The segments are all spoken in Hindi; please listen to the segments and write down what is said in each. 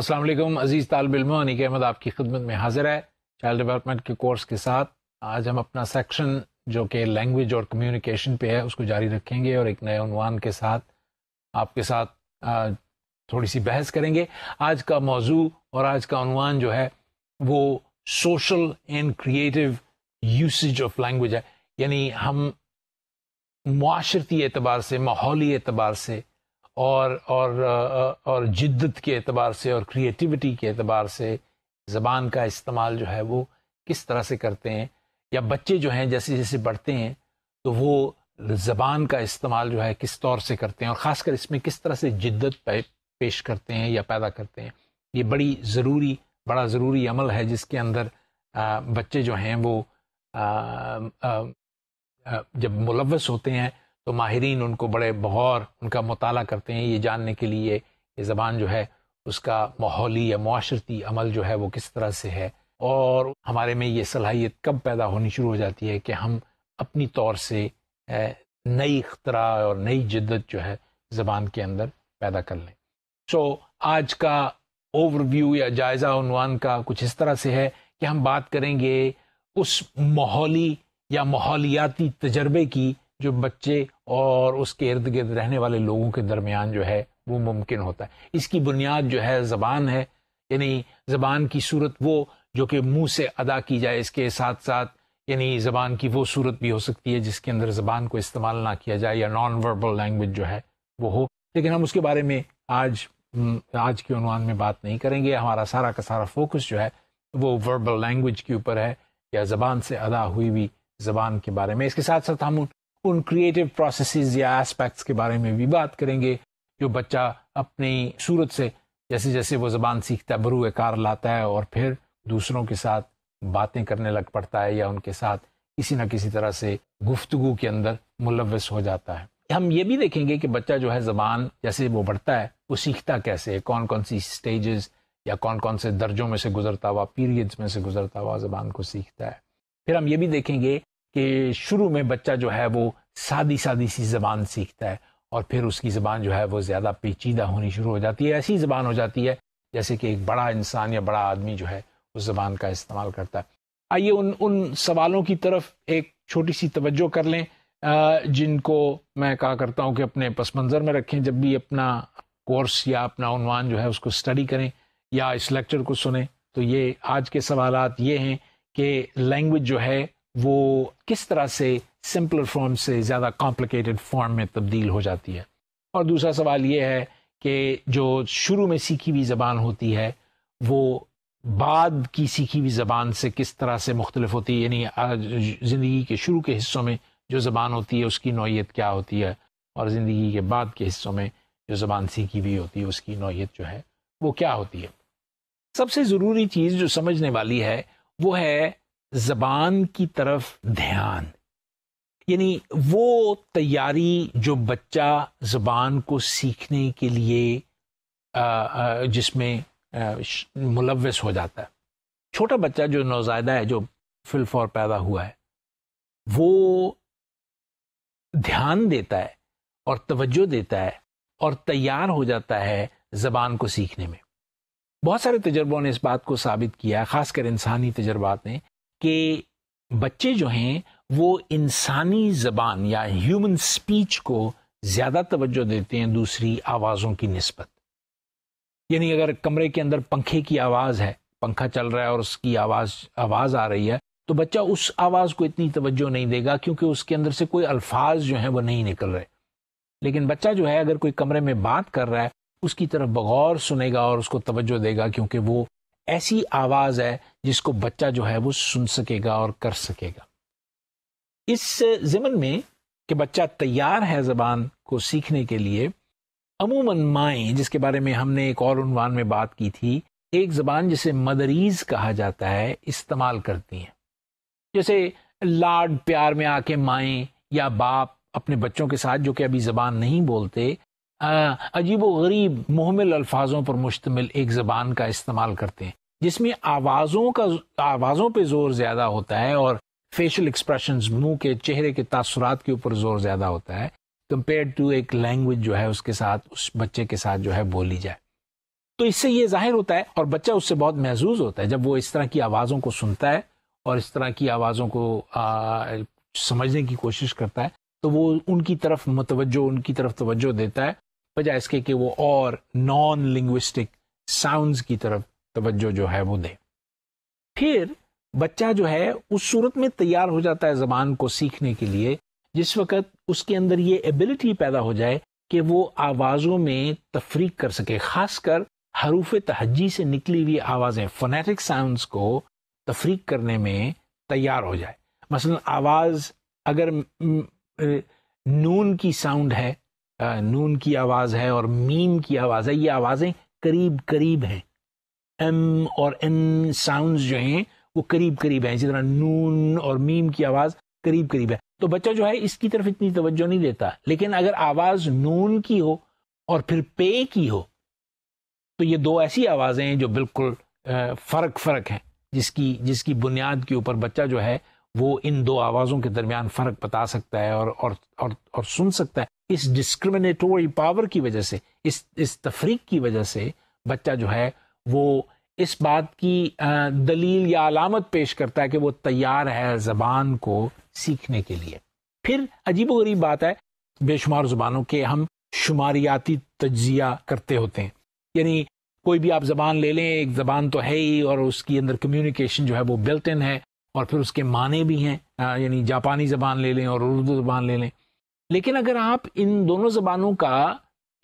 अस्सलाम वालेकुम अज़ीज़ तालब इलम अनिक अहमद आपकी खिदमत में हाजिर है चाइल्ड डेवलपमेंट के कोर्स के साथ आज हम अपना सेक्शन जो कि लैंग्वेज और कम्युनिकेशन पे है उसको जारी रखेंगे और एक नए उनवान के साथ आपके साथ थोड़ी सी बहस करेंगे आज का मौजू और आज का उनवान जो है वो social and creative usage of language है यानी हम माशरती एतबार से माहौली एतबार से और और और जिद्दत के अतबार से और क्रिएटिविटी के अतबार से ज़बान का इस्तेमाल जो है वो किस तरह से करते हैं या बच्चे जो हैं जैसे जैसे बढ़ते हैं तो वो ज़बान का इस्तेमाल जो है किस तौर से करते हैं और ख़ासकर इसमें किस तरह से जिद्दत पेश करते हैं या पैदा करते हैं ये बड़ी ज़रूरी बड़ा ज़रूरी अमल है जिसके अंदर बच्चे जो हैं वो जब मुलवस होते हैं तो माहरीन उनको बड़े बहौर उनका मताल करते हैं ये जानने के लिए ये ज़बान जो है उसका माहौली या माशरती अमल जो है वो किस तरह से है और हमारे में ये सलाहियत कब पैदा होनी शुरू हो जाती है कि हम अपनी तौर से नई अख्तरा और नई जद्दत जो है ज़बान के अंदर पैदा कर लें सो so, आज का ओवरव्यू या जायज़ा उनवान का कुछ इस तरह से है कि हम बात करेंगे उस माहौली या माहौलियाती तजर्बे की जो बच्चे और उसके इर्द गिर्द रहने वाले लोगों के दरमियान जो है वो मुमकिन होता है इसकी बुनियाद जो है ज़बान है यानी ज़बान की सूरत वो जो कि मुंह से अदा की जाए इसके साथ साथ यानी ज़बान की वो सूरत भी हो सकती है जिसके अंदर ज़बान को इस्तेमाल ना किया जाए या नॉन वर्बल लैंग्वेज जो है वो हो लेकिन हम उसके बारे में आज आज के अनुमान में बात नहीं करेंगे हमारा सारा का सारा फोकस जो है वो वर्बल लैंग्वेज के ऊपर है या ज़बान से अदा हुई हुई ज़बान के बारे में इसके साथ साथ हम उन उन क्रिएटिव प्रोसेसेस या एस्पेक्ट्स के बारे में भी बात करेंगे जो बच्चा अपनी सूरत से जैसे जैसे वो ज़बान सीखता है बरू कार लाता है और फिर दूसरों के साथ बातें करने लग पड़ता है या उनके साथ किसी ना किसी तरह से गुफ्तगु के अंदर मुलवस हो जाता है हम ये भी देखेंगे कि बच्चा जो है ज़बान जैसे वो बढ़ता है वो सीखता कैसे है कौन कौन सी स्टेजेस या कौन कौन से दर्जों में से गुजरता हुआ पीरियड्स में से गुजरता हुआ ज़बान को सीखता है फिर हम ये भी देखेंगे कि शुरू में बच्चा जो है वो सादी सादी सी ज़बान सीखता है और फिर उसकी ज़बान जो है वो ज़्यादा पेचीदा होनी शुरू हो जाती है ऐसी ज़बान हो जाती है जैसे कि एक बड़ा इंसान या बड़ा आदमी जो है उस ज़बान का इस्तेमाल करता है आइए उन उन सवालों की तरफ एक छोटी सी तवज्जो कर लें जिनको मैं कहा करता हूँ कि अपने पस मंज़र में रखें जब भी अपना कोर्स या अपना उनवान जो है उसको स्टडी करें या इस लेक्चर को सुने तो ये आज के सवाल ये हैं कि लैंग्वेज जो है वो किस तरह से सिंपलर फॉर्म से ज़्यादा कॉम्प्लिकेटेड फॉर्म में तब्दील हो जाती है और दूसरा सवाल ये है कि जो शुरू में सीखी हुई ज़बान होती है वो बाद की सीखी हुई ज़बान से किस तरह से मुख्तलिफ होती है यानी ज़िंदगी के शुरू के हिस्सों में जो ज़बान होती है उसकी नौीयत क्या होती है और ज़िंदगी के बाद के हिस्सों में जो ज़बान सीखी हुई होती है उसकी नौीयत जो है वो क्या होती है सबसे ज़रूरी चीज़ जो समझने वाली है वो है जबान की तरफ ध्यान यानी वो तैयारी जो बच्चा जबान को सीखने के लिए जिसमें मुलवस हो जाता है छोटा बच्चा जो नौजायदा है जो फिल्फ और पैदा हुआ है वो ध्यान देता है और तवज्जो देता है और तैयार हो जाता है ज़बान को सीखने में बहुत सारे तजर्बों ने इस बात को साबित किया है ख़ासकर इंसानी तजर्बात ने कि बच्चे जो हैं वो इंसानी ज़बान या ह्यूमन स्पीच को ज़्यादा तवज्जो देते हैं दूसरी आवाज़ों की नस्बत यानी अगर कमरे के अंदर पंखे की आवाज़ है पंखा चल रहा है और उसकी आवाज़ आवाज़ आ रही है तो बच्चा उस आवाज़ को इतनी तवज्जो नहीं देगा क्योंकि उसके अंदर से कोई अल्फाज जो हैं वो नहीं निकल रहे लेकिन बच्चा जो है अगर कोई कमरे में बात कर रहा है उसकी तरफ बगौर सुनेगा और उसको तवज्जो देगा क्योंकि वो ऐसी आवाज़ है जिसको बच्चा जो है वो सुन सकेगा और कर सकेगा इस ज़मन में कि बच्चा तैयार है ज़बान को सीखने के लिए अमूमन माएँ जिसके बारे में हमने एक और उनवान में बात की थी एक ज़बान जिसे मदरीज़ कहा जाता है इस्तेमाल करती हैं जैसे लाड प्यार में आके माएँ या बाप अपने बच्चों के साथ जो कि अभी ज़बान नहीं बोलते अजीब व गरीब महमिल अल्फाजों पर मुश्तमिल एक ज़बान का इस्तेमाल करते हैं जिसमें आवाज़ों का आवाज़ों पर ज़ोर ज़्यादा होता है और फेशियल एक्सप्रेशन मुंह के चेहरे के तासरात के ऊपर ज़ोर ज़्यादा होता है कंपेयर टू एक लैंग्वेज जो है उसके साथ उस बच्चे के साथ जो है बोली जाए तो इससे ये जाहिर होता है और बच्चा उससे बहुत महजूज होता है जब वो इस तरह की आवाज़ों को सुनता है और इस तरह की आवाज़ों को आ, समझने की कोशिश करता है तो वो उनकी तरफ मतवजो उनकी तरफ तोज्जो देता है बजाय इसके कि वो और नॉन लिंग्विस्टिक साउंड्स की तरफ तवज्जो जो है वो दे फिर बच्चा जो है उस सूरत में तैयार हो जाता है जबान को सीखने के लिए जिस वक्त उसके अंदर ये एबिलिटी पैदा हो जाए कि वो आवाज़ों में तफरीक कर सके खासकर हरूफ तहजी से निकली हुई आवाज़ें फोनेटिक साउंड्स को तफरीक करने में तैयार हो जाए मसलन आवाज़ अगर नून की साउंड है नून की आवाज़ है और मीम की आवाज़ है ये आवाज़ें करीब करीब हैं एम और एन साउंड्स जो हैं वो करीब करीब हैं इसी तरह नून और मीम की आवाज़ करीब करीब है तो बच्चा जो है इसकी तरफ इतनी तवज्जो नहीं देता लेकिन अगर आवाज़ नून की हो और फिर पे की हो तो ये दो ऐसी आवाज़ें हैं जो बिल्कुल फ़र्क फ़र्क हैं जिसकी जिसकी बुनियाद के ऊपर बच्चा जो है वो इन दो आवाज़ों के दरमियान फ़र्क बता सकता है और और और, और सुन सकता है इस डिस्क्रिमिनेटोरी पावर की वजह से इस इस तफरीक की वजह से बच्चा जो है वो इस बात की दलील या अलामत पेश करता है कि वो तैयार है ज़बान को सीखने के लिए फिर अजीब गरीब बात है बेशुमार ज़ुबानों के हम शुमारियाती तजिया करते होते हैं यानी कोई भी आप ज़बान ले लें एक ज़बान तो है ही और उसके अंदर कम्युनिकेशन जो है वो बिल्टिन है और फिर उसके माने भी हैं यानी जापानी ज़बान ले लें और उर्दू ज़बान ले लें लेकिन अगर आप इन दोनों जबानों का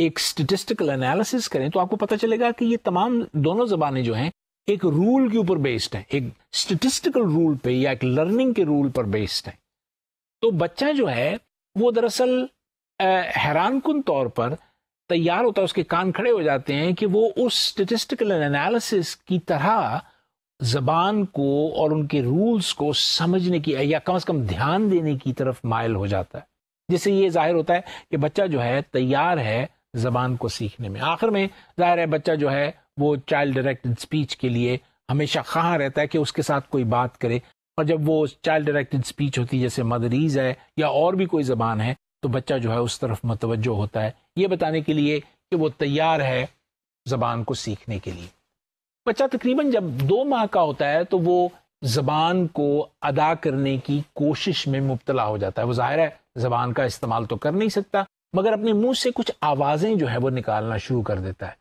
एक स्टेटिस्टिकल एनालिसिस करें तो आपको पता चलेगा कि ये तमाम दोनों जबानें जो हैं एक रूल के ऊपर बेस्ड हैं एक स्टेटिस्टिकल रूल पे या एक लर्निंग के रूल पर बेस्ड है तो बच्चा जो है वो दरअसल हैरानकुन तौर पर तैयार होता है उसके कान खड़े हो जाते हैं कि वो उस स्टेटिस्टिकल एनालिसिस की तरह जबान को और उनके रूल्स को समझने की या कम से कम ध्यान देने की तरफ मायल हो जाता है जिससे ये जाहिर होता है कि बच्चा जो है तैयार है ज़बान को सीखने में आखिर में जाहिर है बच्चा जो है वो चाइल्ड डायरेक्टेड स्पीच के लिए हमेशा कहाँ रहता है कि उसके साथ कोई बात करे और जब वो चाइल्ड डायरेक्टेड स्पीच होती है जैसे मदरीज है या और भी कोई ज़बान है तो बच्चा जो है उस तरफ मतवजो होता है ये बताने के लिए कि वो तैयार है ज़बान को सीखने के लिए बच्चा तकरीबन जब दो माह का होता है तो वो ज़बान को अदा करने की कोशिश में मुबतला हो जाता है वो ज़ाहिर है जबान का इस्तेमाल तो कर नहीं सकता मगर अपने मुंह से कुछ आवाज़ें जो है वो निकालना शुरू कर देता है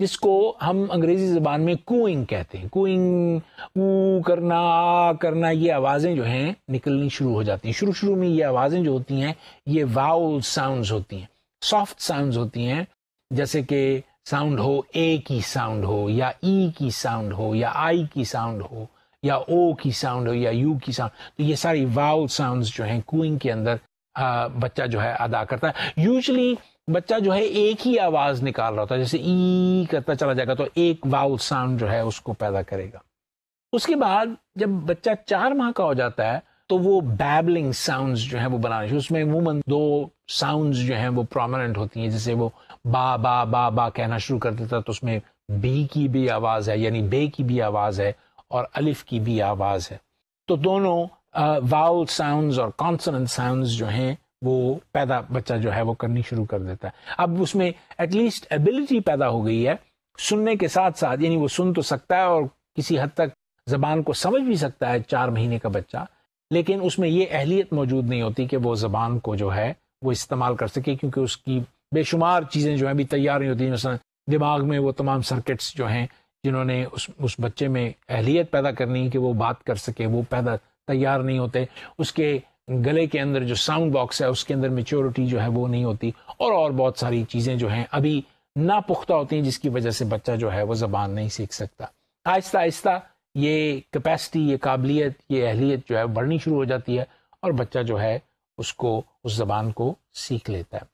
जिसको हम अंग्रेजी जबान में कूइंग कहते हैं कूइंग ऊ करना आ ah, करना ये आवाज़ें जो हैं निकलनी शुरू हो जाती हैं शुरू शुरू में ये आवाज़ें जो होती हैं ये वाउल साउंड्स होती हैं सॉफ्ट साउंड्स होती हैं जैसे कि साउंड हो ए की साउंड हो या ई e की साउंड हो या आई की साउंड हो या ओ की साउंड हो या यू की साउंड तो ये सारी वाउल साउंड्स जो हैं कूइंग के अंदर बच्चा जो है अदा करता है यूजली बच्चा जो है एक ही आवाज निकाल रहा होता है जैसे ई करता चला जाएगा तो एक वाउल साउंड जो है उसको पैदा करेगा उसके बाद जब बच्चा चार माह का हो जाता है तो वो बैबलिंग साउंड्स जो है वो बनाने उसमें वूमन दो साउंड्स जो है वो प्रोमिनेंट होती हैं जैसे वो बा बा बा बा कहना शुरू कर देता है तो उसमें बी की भी आवाज़ है यानी बे की भी आवाज़ है और अलिफ की भी आवाज़ है तो दोनों वाउल साउंड्स और कॉन्सोनेंट साउंड्स जो हैं वो पैदा बच्चा जो है वो करनी शुरू कर देता है अब उसमें एटलीस्ट एबिलिटी पैदा हो गई है सुनने के साथ साथ यानी वो सुन तो सकता है और किसी हद तक जबान को समझ भी सकता है चार महीने का बच्चा लेकिन उसमें ये अहलियत मौजूद नहीं होती कि वो जबान को जो है वो इस्तेमाल कर सके क्योंकि उसकी बेशुमार चीज़ें जो हैं अभी तैयार नहीं होती मसला दिमाग में वो तमाम सर्किट्स जो हैं जिन्होंने उस उस बच्चे में अहलियत पैदा करनी है कि वो बात कर सके वो पैदा तैयार नहीं होते उसके गले के अंदर जो साउंड बॉक्स है उसके अंदर मेच्योरिटी जो है वो नहीं होती और और बहुत सारी चीज़ें जो हैं अभी नापुख्ता होती हैं जिसकी वजह से बच्चा जो है वो ज़बान नहीं सीख सकता आहिस्ता आहिस्ता ये कैपेसिटी ये काबिलियत ये अहलीत जो है बढ़नी शुरू हो जाती है और बच्चा जो है उसको उस जबान को सीख लेता है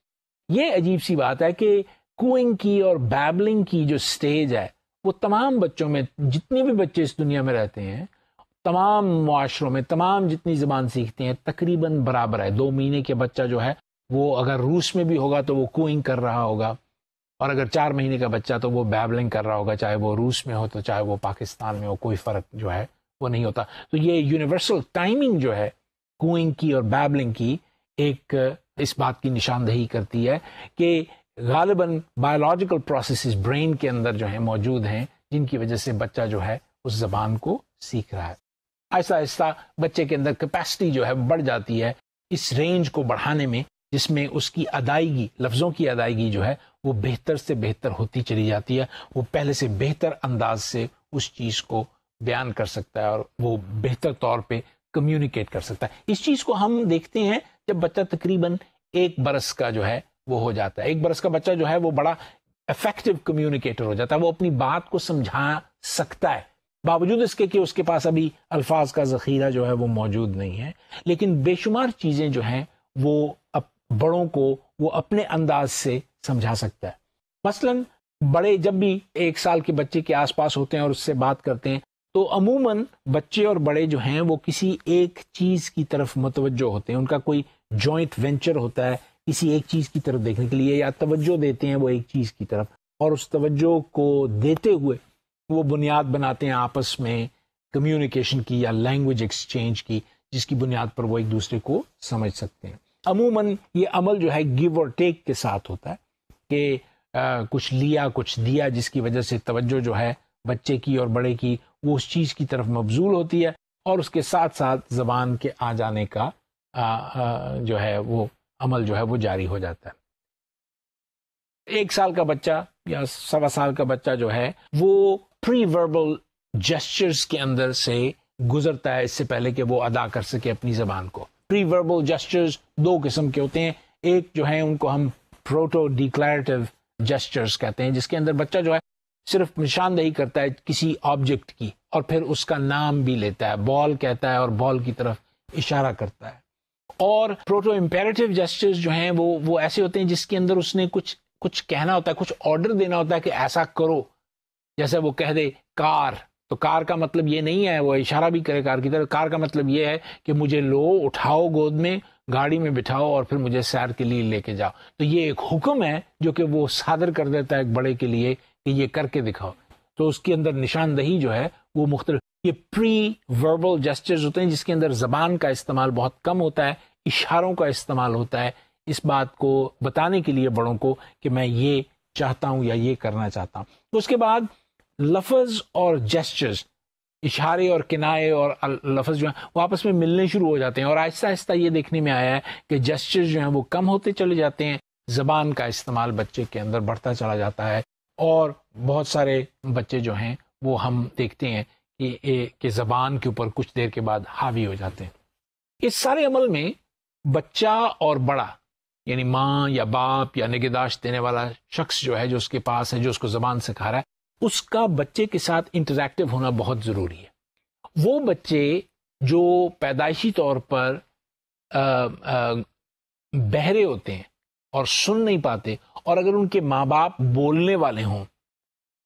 ये अजीब सी बात है कि कुइंग की और बैबलिंग की जो स्टेज है वो तमाम बच्चों में जितने भी बच्चे इस दुनिया में रहते हैं तमाम माशरों में तमाम जितनी ज़बान सीखते हैं तकरीबन बराबर है दो महीने के बच्चा जो है वो अगर रूस में भी होगा तो वो कोइंग कर रहा होगा और अगर चार महीने का बच्चा तो वो बैबलिंग कर रहा होगा चाहे वो रूस में हो तो चाहे वो पाकिस्तान में हो कोई फ़र्क जो है वो नहीं होता तो ये यूनिवर्सल टाइमिंग जो है कोइंग की और बैबलिंग की एक इस बात की निशानदेही करती है कि गालिबा बायोलॉजिकल प्रोसेस ब्रेन के अंदर जो है मौजूद हैं जिनकी वजह से बच्चा जो है उस जबान को सीख रहा है आहिस्ता आहिस्ता बच्चे के अंदर कैपेसिटी जो है बढ़ जाती है इस रेंज को बढ़ाने में जिसमें उसकी अदायगी लफ्ज़ों की अदायगी जो है वो बेहतर से बेहतर होती चली जाती है वो पहले से बेहतर अंदाज से उस चीज़ को बयान कर सकता है और वो बेहतर तौर पे कम्युनिकेट कर सकता है इस चीज़ को हम देखते हैं जब बच्चा तकरीबन एक बरस का जो है वो हो जाता है एक बरस का बच्चा जो है वो बड़ा इफेक्टिव कम्युनिकेटर हो जाता है वो अपनी बात को समझा सकता है बावजूद इसके कि उसके पास अभी अल्फाज का ज़ख़ीरा जो है वो मौजूद नहीं है लेकिन बेशुमार चीज़ें जो हैं वो अप, बड़ों को वो अपने अंदाज से समझा सकता है मसलन बड़े जब भी एक साल के बच्चे के आसपास होते हैं और उससे बात करते हैं तो अमूमन बच्चे और बड़े जो हैं वो किसी एक चीज़ की तरफ मतवजो होते हैं उनका कोई जॉइंट वेंचर होता है किसी एक चीज़ की तरफ देखने के लिए या तवज्जो देते हैं वो एक चीज़ की तरफ और उस तवज्जो को देते हुए वो बुनियाद बनाते हैं आपस में कम्युनिकेशन की या लैंग्वेज एक्सचेंज की जिसकी बुनियाद पर वो एक दूसरे को समझ सकते हैं अमूमन ये अमल जो है गिव और टेक के साथ होता है कि आ, कुछ लिया कुछ दिया जिसकी वजह से तवज्जो जो है बच्चे की और बड़े की वो उस चीज़ की तरफ मबजूल होती है और उसके साथ साथ जबान के आ जाने का आ, आ, जो है वो अमल जो है वो जारी हो जाता है एक साल का बच्चा या सवा साल का बच्चा जो है वो प्री वर्बल जेस्चर्स के अंदर से गुजरता है इससे पहले कि वो अदा कर सके अपनी जबान को प्री वर्बल जेस्चर्स दो किस्म के होते हैं एक जो है उनको हम प्रोटो डिक्लेरेटिव जेस्चर्स कहते हैं जिसके अंदर बच्चा जो है सिर्फ निशानदही करता है किसी ऑब्जेक्ट की और फिर उसका नाम भी लेता है बॉल कहता है और बॉल की तरफ इशारा करता है और प्रोटो इम्पेरेटिव जेस्टर्स जो हैं वो वो ऐसे होते हैं जिसके अंदर उसने कुछ कुछ कहना होता है कुछ ऑर्डर देना होता है कि ऐसा करो जैसे वो कह दे कार तो कार का मतलब ये नहीं है वो इशारा भी करे कार की तरफ कार का मतलब ये है कि मुझे लो उठाओ गोद में गाड़ी में बिठाओ और फिर मुझे सैर के लिए लेके जाओ तो ये एक हुक्म है जो कि वो सादर कर देता है एक बड़े के लिए कि ये करके दिखाओ तो उसके अंदर निशानदही जो है वो मुख्तल ये प्री वर्बल जेस्टर्स होते हैं जिसके अंदर जबान का इस्तेमाल बहुत कम होता है इशारों का इस्तेमाल होता है इस बात को बताने के लिए बड़ों को कि मैं ये चाहता हूँ या ये करना चाहता हूँ तो उसके बाद लफज और जेस्चर्स इशारे और किनाए और लफ्ज़ जो हैं वो आपस में मिलने शुरू हो जाते हैं और आहिस्ता आहिस्ता ये देखने में आया है कि जेस्चर जो हैं वो कम होते चले जाते हैं ज़बान का इस्तेमाल बच्चे के अंदर बढ़ता चला जाता है और बहुत सारे बच्चे जो हैं वो हम देखते हैं कि कि ज़बान के ऊपर कुछ देर के बाद हावी हो जाते हैं इस सारे अमल में बच्चा और बड़ा यानी माँ या बाप या निगहदाश्त देने वाला शख्स जो है जो उसके पास है जो उसको ज़बान सिखा रहा है उसका बच्चे के साथ इंटरेक्टिव होना बहुत ज़रूरी है वो बच्चे जो पैदाइशी तौर पर आ, आ, बहरे होते हैं और सुन नहीं पाते और अगर उनके माँ बाप बोलने वाले हों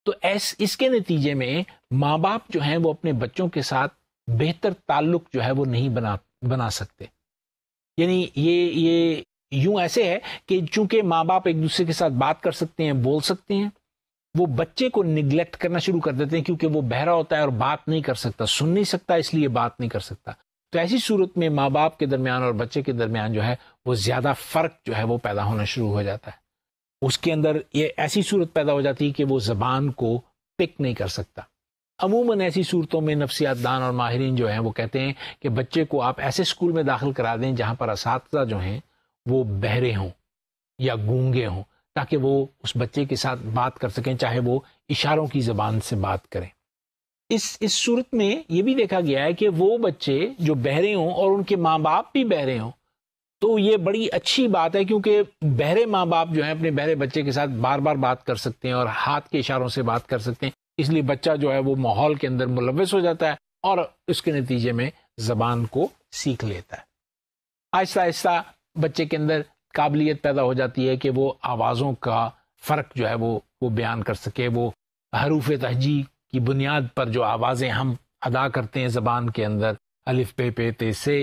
तो ऐस इसके नतीजे में माँ बाप जो हैं वो अपने बच्चों के साथ बेहतर ताल्लुक जो है वो नहीं बना बना सकते यानी ये ये यूं ऐसे है कि चूंकि माँ बाप एक दूसरे के साथ बात कर सकते हैं बोल सकते हैं वो बच्चे को निग्लेक्ट करना शुरू कर देते हैं क्योंकि वो बहरा होता है और बात नहीं कर सकता सुन नहीं सकता इसलिए बात नहीं कर सकता तो ऐसी सूरत में माँ बाप के दरमियान और बच्चे के दरमियान जो है वो ज़्यादा फ़र्क जो है वो पैदा होना शुरू हो जाता है उसके अंदर ये ऐसी सूरत पैदा हो जाती है कि वो ज़बान को पिक नहीं कर सकता अमूमन ऐसी सूरतों में दान और माहरीन जो हैं वो कहते हैं कि बच्चे को आप ऐसे स्कूल में दाखिल करा दें जहाँ पर इस जो हैं वो बहरे हों या गूंगे हों ताकि वो उस बच्चे के साथ बात कर सकें चाहे वो इशारों की ज़बान से बात करें इस इस सूरत में ये भी देखा गया है कि वो बच्चे जो बहरे हों और उनके माँ बाप भी बहरे हों तो ये बड़ी अच्छी बात है क्योंकि बहरे माँ बाप जो हैं अपने बहरे बच्चे के साथ बार बार बात कर सकते हैं और हाथ के इशारों से बात कर सकते हैं इसलिए बच्चा जो है वो माहौल के अंदर मुलवस हो जाता है और उसके नतीजे में जबान को सीख लेता है आहिस्ता आहिस्ता बच्चे के अंदर काबिलियत पैदा हो जाती है कि वो आवाज़ों का फ़र्क जो है वो वो बयान कर सके वो हरूफ तहजी की बुनियाद पर जो आवाज़ें हम अदा करते हैं ज़बान के अंदर अलिफ पे पे ते से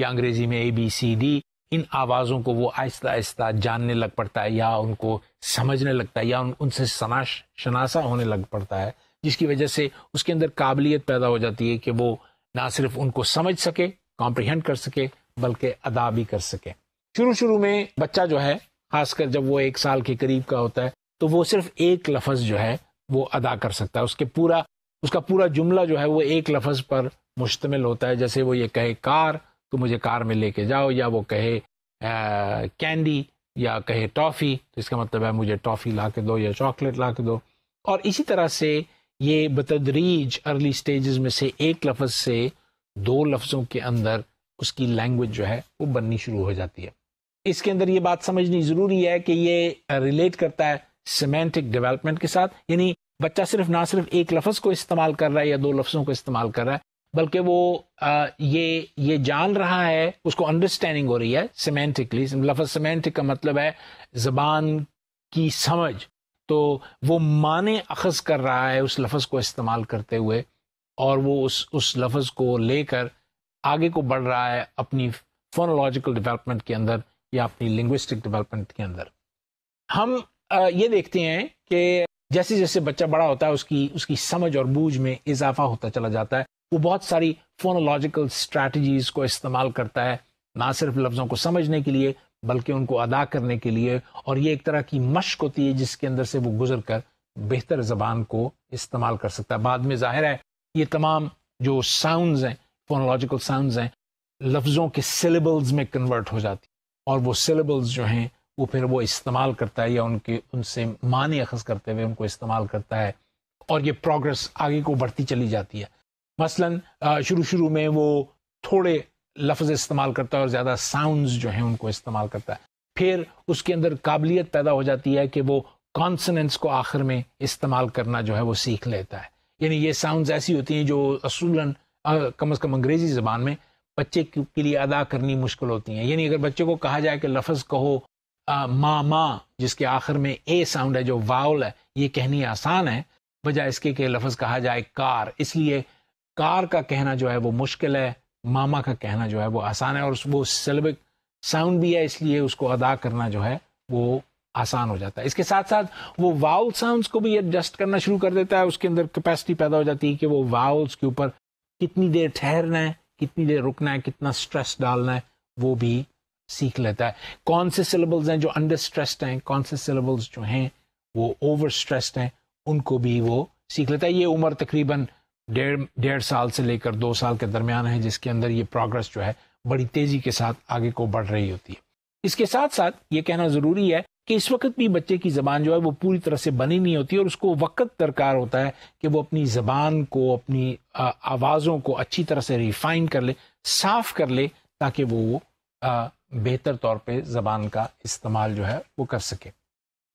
या अंग्रेज़ी में ए बी सी डी इन आवाज़ों को वो आहिस्ता आहिस्ता जानने लग पड़ता है या उनको समझने लगता है या उन, उनसे शनाश शनासा होने लग पड़ता है जिसकी वजह से उसके अंदर काबिलियत पैदा हो जाती है कि वो ना सिर्फ उनको समझ सके कॉम्प्रिहेंड कर सके बल्कि अदा भी कर सके शुरू शुरू में बच्चा जो है खासकर जब वो एक साल के करीब का होता है तो वो सिर्फ एक लफज जो है वो अदा कर सकता है उसके पूरा उसका पूरा जुमला जो है वो एक लफज पर मुश्तम होता है जैसे वो ये कहे कार तो मुझे कार में लेके जाओ या वो कहे कैंडी या कहे टॉफ़ी तो इसका मतलब है मुझे टॉफ़ी ला के दो या चॉकलेट ला के दो और इसी तरह से ये बतदरीज अर्ली स्टेज में से एक लफज से दो लफ्ज़ों के अंदर उसकी लैंग्वेज जो है वो बननी शुरू हो जाती है इसके अंदर ये बात समझनी जरूरी है कि ये रिलेट करता है सीमेंटिक डेवलपमेंट के साथ यानी बच्चा सिर्फ ना सिर्फ एक लफ्ज को इस्तेमाल कर रहा है या दो लफ्जों को इस्तेमाल कर रहा है बल्कि वो आ, ये ये जान रहा है उसको अंडरस्टैंडिंग हो रही है सीमेंटिकली लफ्ज सीमेंटिक का मतलब है जबान की समझ तो वो माने अखज कर रहा है उस लफ्ज़ को इस्तेमाल करते हुए और वो उस उस लफ्ज़ को लेकर आगे को बढ़ रहा है अपनी फोनोलॉजिकल डेवलपमेंट के अंदर या अपनी लिंग्विस्टिक डेवलपमेंट के अंदर हम ये देखते हैं कि जैसे जैसे बच्चा बड़ा होता है उसकी उसकी समझ और बूझ में इजाफा होता चला जाता है वो बहुत सारी फोनोलॉजिकल स्ट्रैटेजीज को इस्तेमाल करता है ना सिर्फ लफ्ज़ों को समझने के लिए बल्कि उनको अदा करने के लिए और ये एक तरह की मश्क होती है जिसके अंदर से वो गुजर कर बेहतर जबान को इस्तेमाल कर सकता है बाद में जाहिर है ये तमाम जो साउंड हैं फोनोलॉजिकल साउंड हैं लफ्ज़ों के सिलेबल्स में कन्वर्ट हो जाती और वो सिलेबल्स जो हैं वो फिर वो इस्तेमाल करता है या उनके उनसे मानी अखज़ करते हुए उनको इस्तेमाल करता है और ये प्रोग्रेस आगे को बढ़ती चली जाती है मसलन शुरू शुरू में वो थोड़े लफ्ज़ इस्तेमाल करता है और ज़्यादा साउंड्स जो हैं उनको इस्तेमाल करता है फिर उसके अंदर काबिलियत पैदा हो जाती है कि वो कॉन्सनेंट्स को आखिर में इस्तेमाल करना जो है वो सीख लेता है यानी ये साउंड्स ऐसी होती हैं जो असूलन कम अज़ कम अंग्रेज़ी ज़बान में बच्चे के लिए अदा करनी मुश्किल होती हैं यानी अगर बच्चे को कहा जाए कि लफज कहो माँ माँ जिसके आखिर में ए साउंड है जो वाउल है ये कहनी आसान है बजाय इसके कि लफ्ज़ कहा जाए कार इसलिए कार का कहना जो है वो मुश्किल है मामा का कहना जो है वो आसान है और वो सिलेबिक साउंड भी है इसलिए उसको अदा करना जो है वो आसान हो जाता है इसके साथ साथ वो वाउल साउंड को भी एडजस्ट करना शुरू कर देता है उसके अंदर कैपेसिटी पैदा हो जाती है कि वो वाउल्स के ऊपर कितनी देर ठहरना है कितनी देर रुकना है कितना स्ट्रेस डालना है वो भी सीख लेता है कौन से सिलेबल्स हैं जो अंडर स्ट्रेस्ड हैं कौन से सिलेबल्स जो हैं वो ओवर स्ट्रेस हैं उनको भी वो सीख लेता है ये उम्र तकरीबन डेढ़ डेढ़ साल से लेकर दो साल के दरमियान है जिसके अंदर ये प्रोग्रेस जो है बड़ी तेजी के साथ आगे को बढ़ रही होती है इसके साथ साथ ये कहना ज़रूरी है कि इस वक्त भी बच्चे की ज़बान जो है वो पूरी तरह से बनी नहीं होती और उसको वक्त दरकार होता है कि वो अपनी ज़बान को अपनी आवाज़ों को अच्छी तरह से रिफाइन कर ले साफ कर ले ताकि वो बेहतर तौर पे ज़बान का इस्तेमाल जो है वो कर सके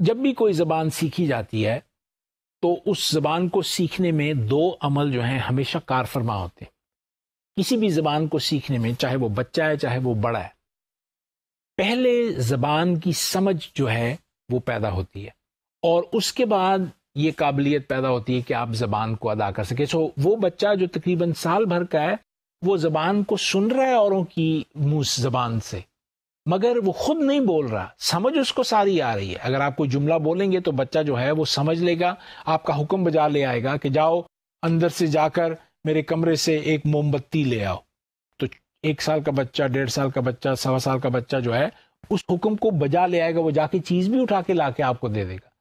जब भी कोई ज़बान सीखी जाती है तो उस ज़बान को सीखने में दो अमल जो हैं हमेशा कारफरमा होते हैं किसी भी ज़बान को सीखने में चाहे वो बच्चा है चाहे वो बड़ा है पहले ज़बान की समझ जो है वो पैदा होती है और उसके बाद ये काबिलियत पैदा होती है कि आप ज़बान को अदा कर सके सो वो बच्चा जो तकरीबन साल भर का है वो ज़बान को सुन रहा है औरों की मुँह ज़बान से मगर वो खुद नहीं बोल रहा समझ उसको सारी आ रही है अगर आप कोई जुमला बोलेंगे तो बच्चा जो है वो समझ लेगा आपका हुक्म बजा ले आएगा कि जाओ अंदर से जाकर मेरे कमरे से एक मोमबत्ती ले आओ एक साल का बच्चा डेढ़ साल का बच्चा सवा साल का बच्चा जो है उस हुक्म को बजा ले आएगा वो जाके चीज़ भी उठा के ला के आपको दे देगा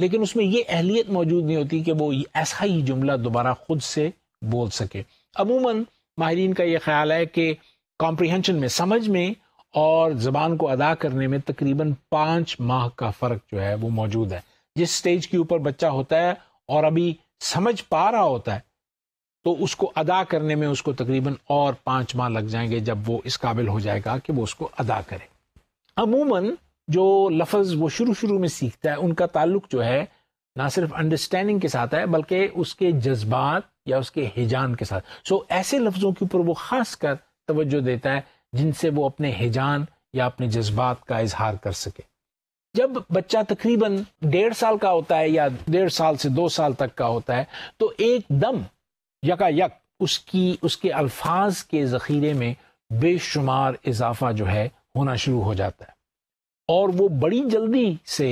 लेकिन उसमें ये अहलियत मौजूद नहीं होती कि वो ऐसा ही जुमला दोबारा खुद से बोल सके अमूमन माहरीन का ये ख्याल है कि कॉम्प्रिहेंशन में समझ में और ज़बान को अदा करने में तकरीबन पाँच माह का फ़र्क जो है वो मौजूद है जिस स्टेज के ऊपर बच्चा होता है और अभी समझ पा रहा होता है तो उसको अदा करने में उसको तकरीबन और पाँच माह लग जाएंगे जब वो इस काबिल हो जाएगा कि वो उसको अदा करे अमूमन जो लफ्ज़ वो शुरू शुरू में सीखता है उनका ताल्लुक जो है ना सिर्फ अंडरस्टैंडिंग के साथ है बल्कि उसके जज्बात या उसके हिजान के साथ सो ऐसे लफ्ज़ों के ऊपर वो ख़ास कर तवज्जो देता है जिनसे वो अपने हिजान या अपने जज्बात का इजहार कर सके जब बच्चा तकरीबन डेढ़ साल का होता है या डेढ़ साल से दो साल तक का होता है तो एकदम यका यक उसकी उसके अल्फाज के ज़ख़ीरे में बेशुमार इजाफा जो है होना शुरू हो जाता है और वो बड़ी जल्दी से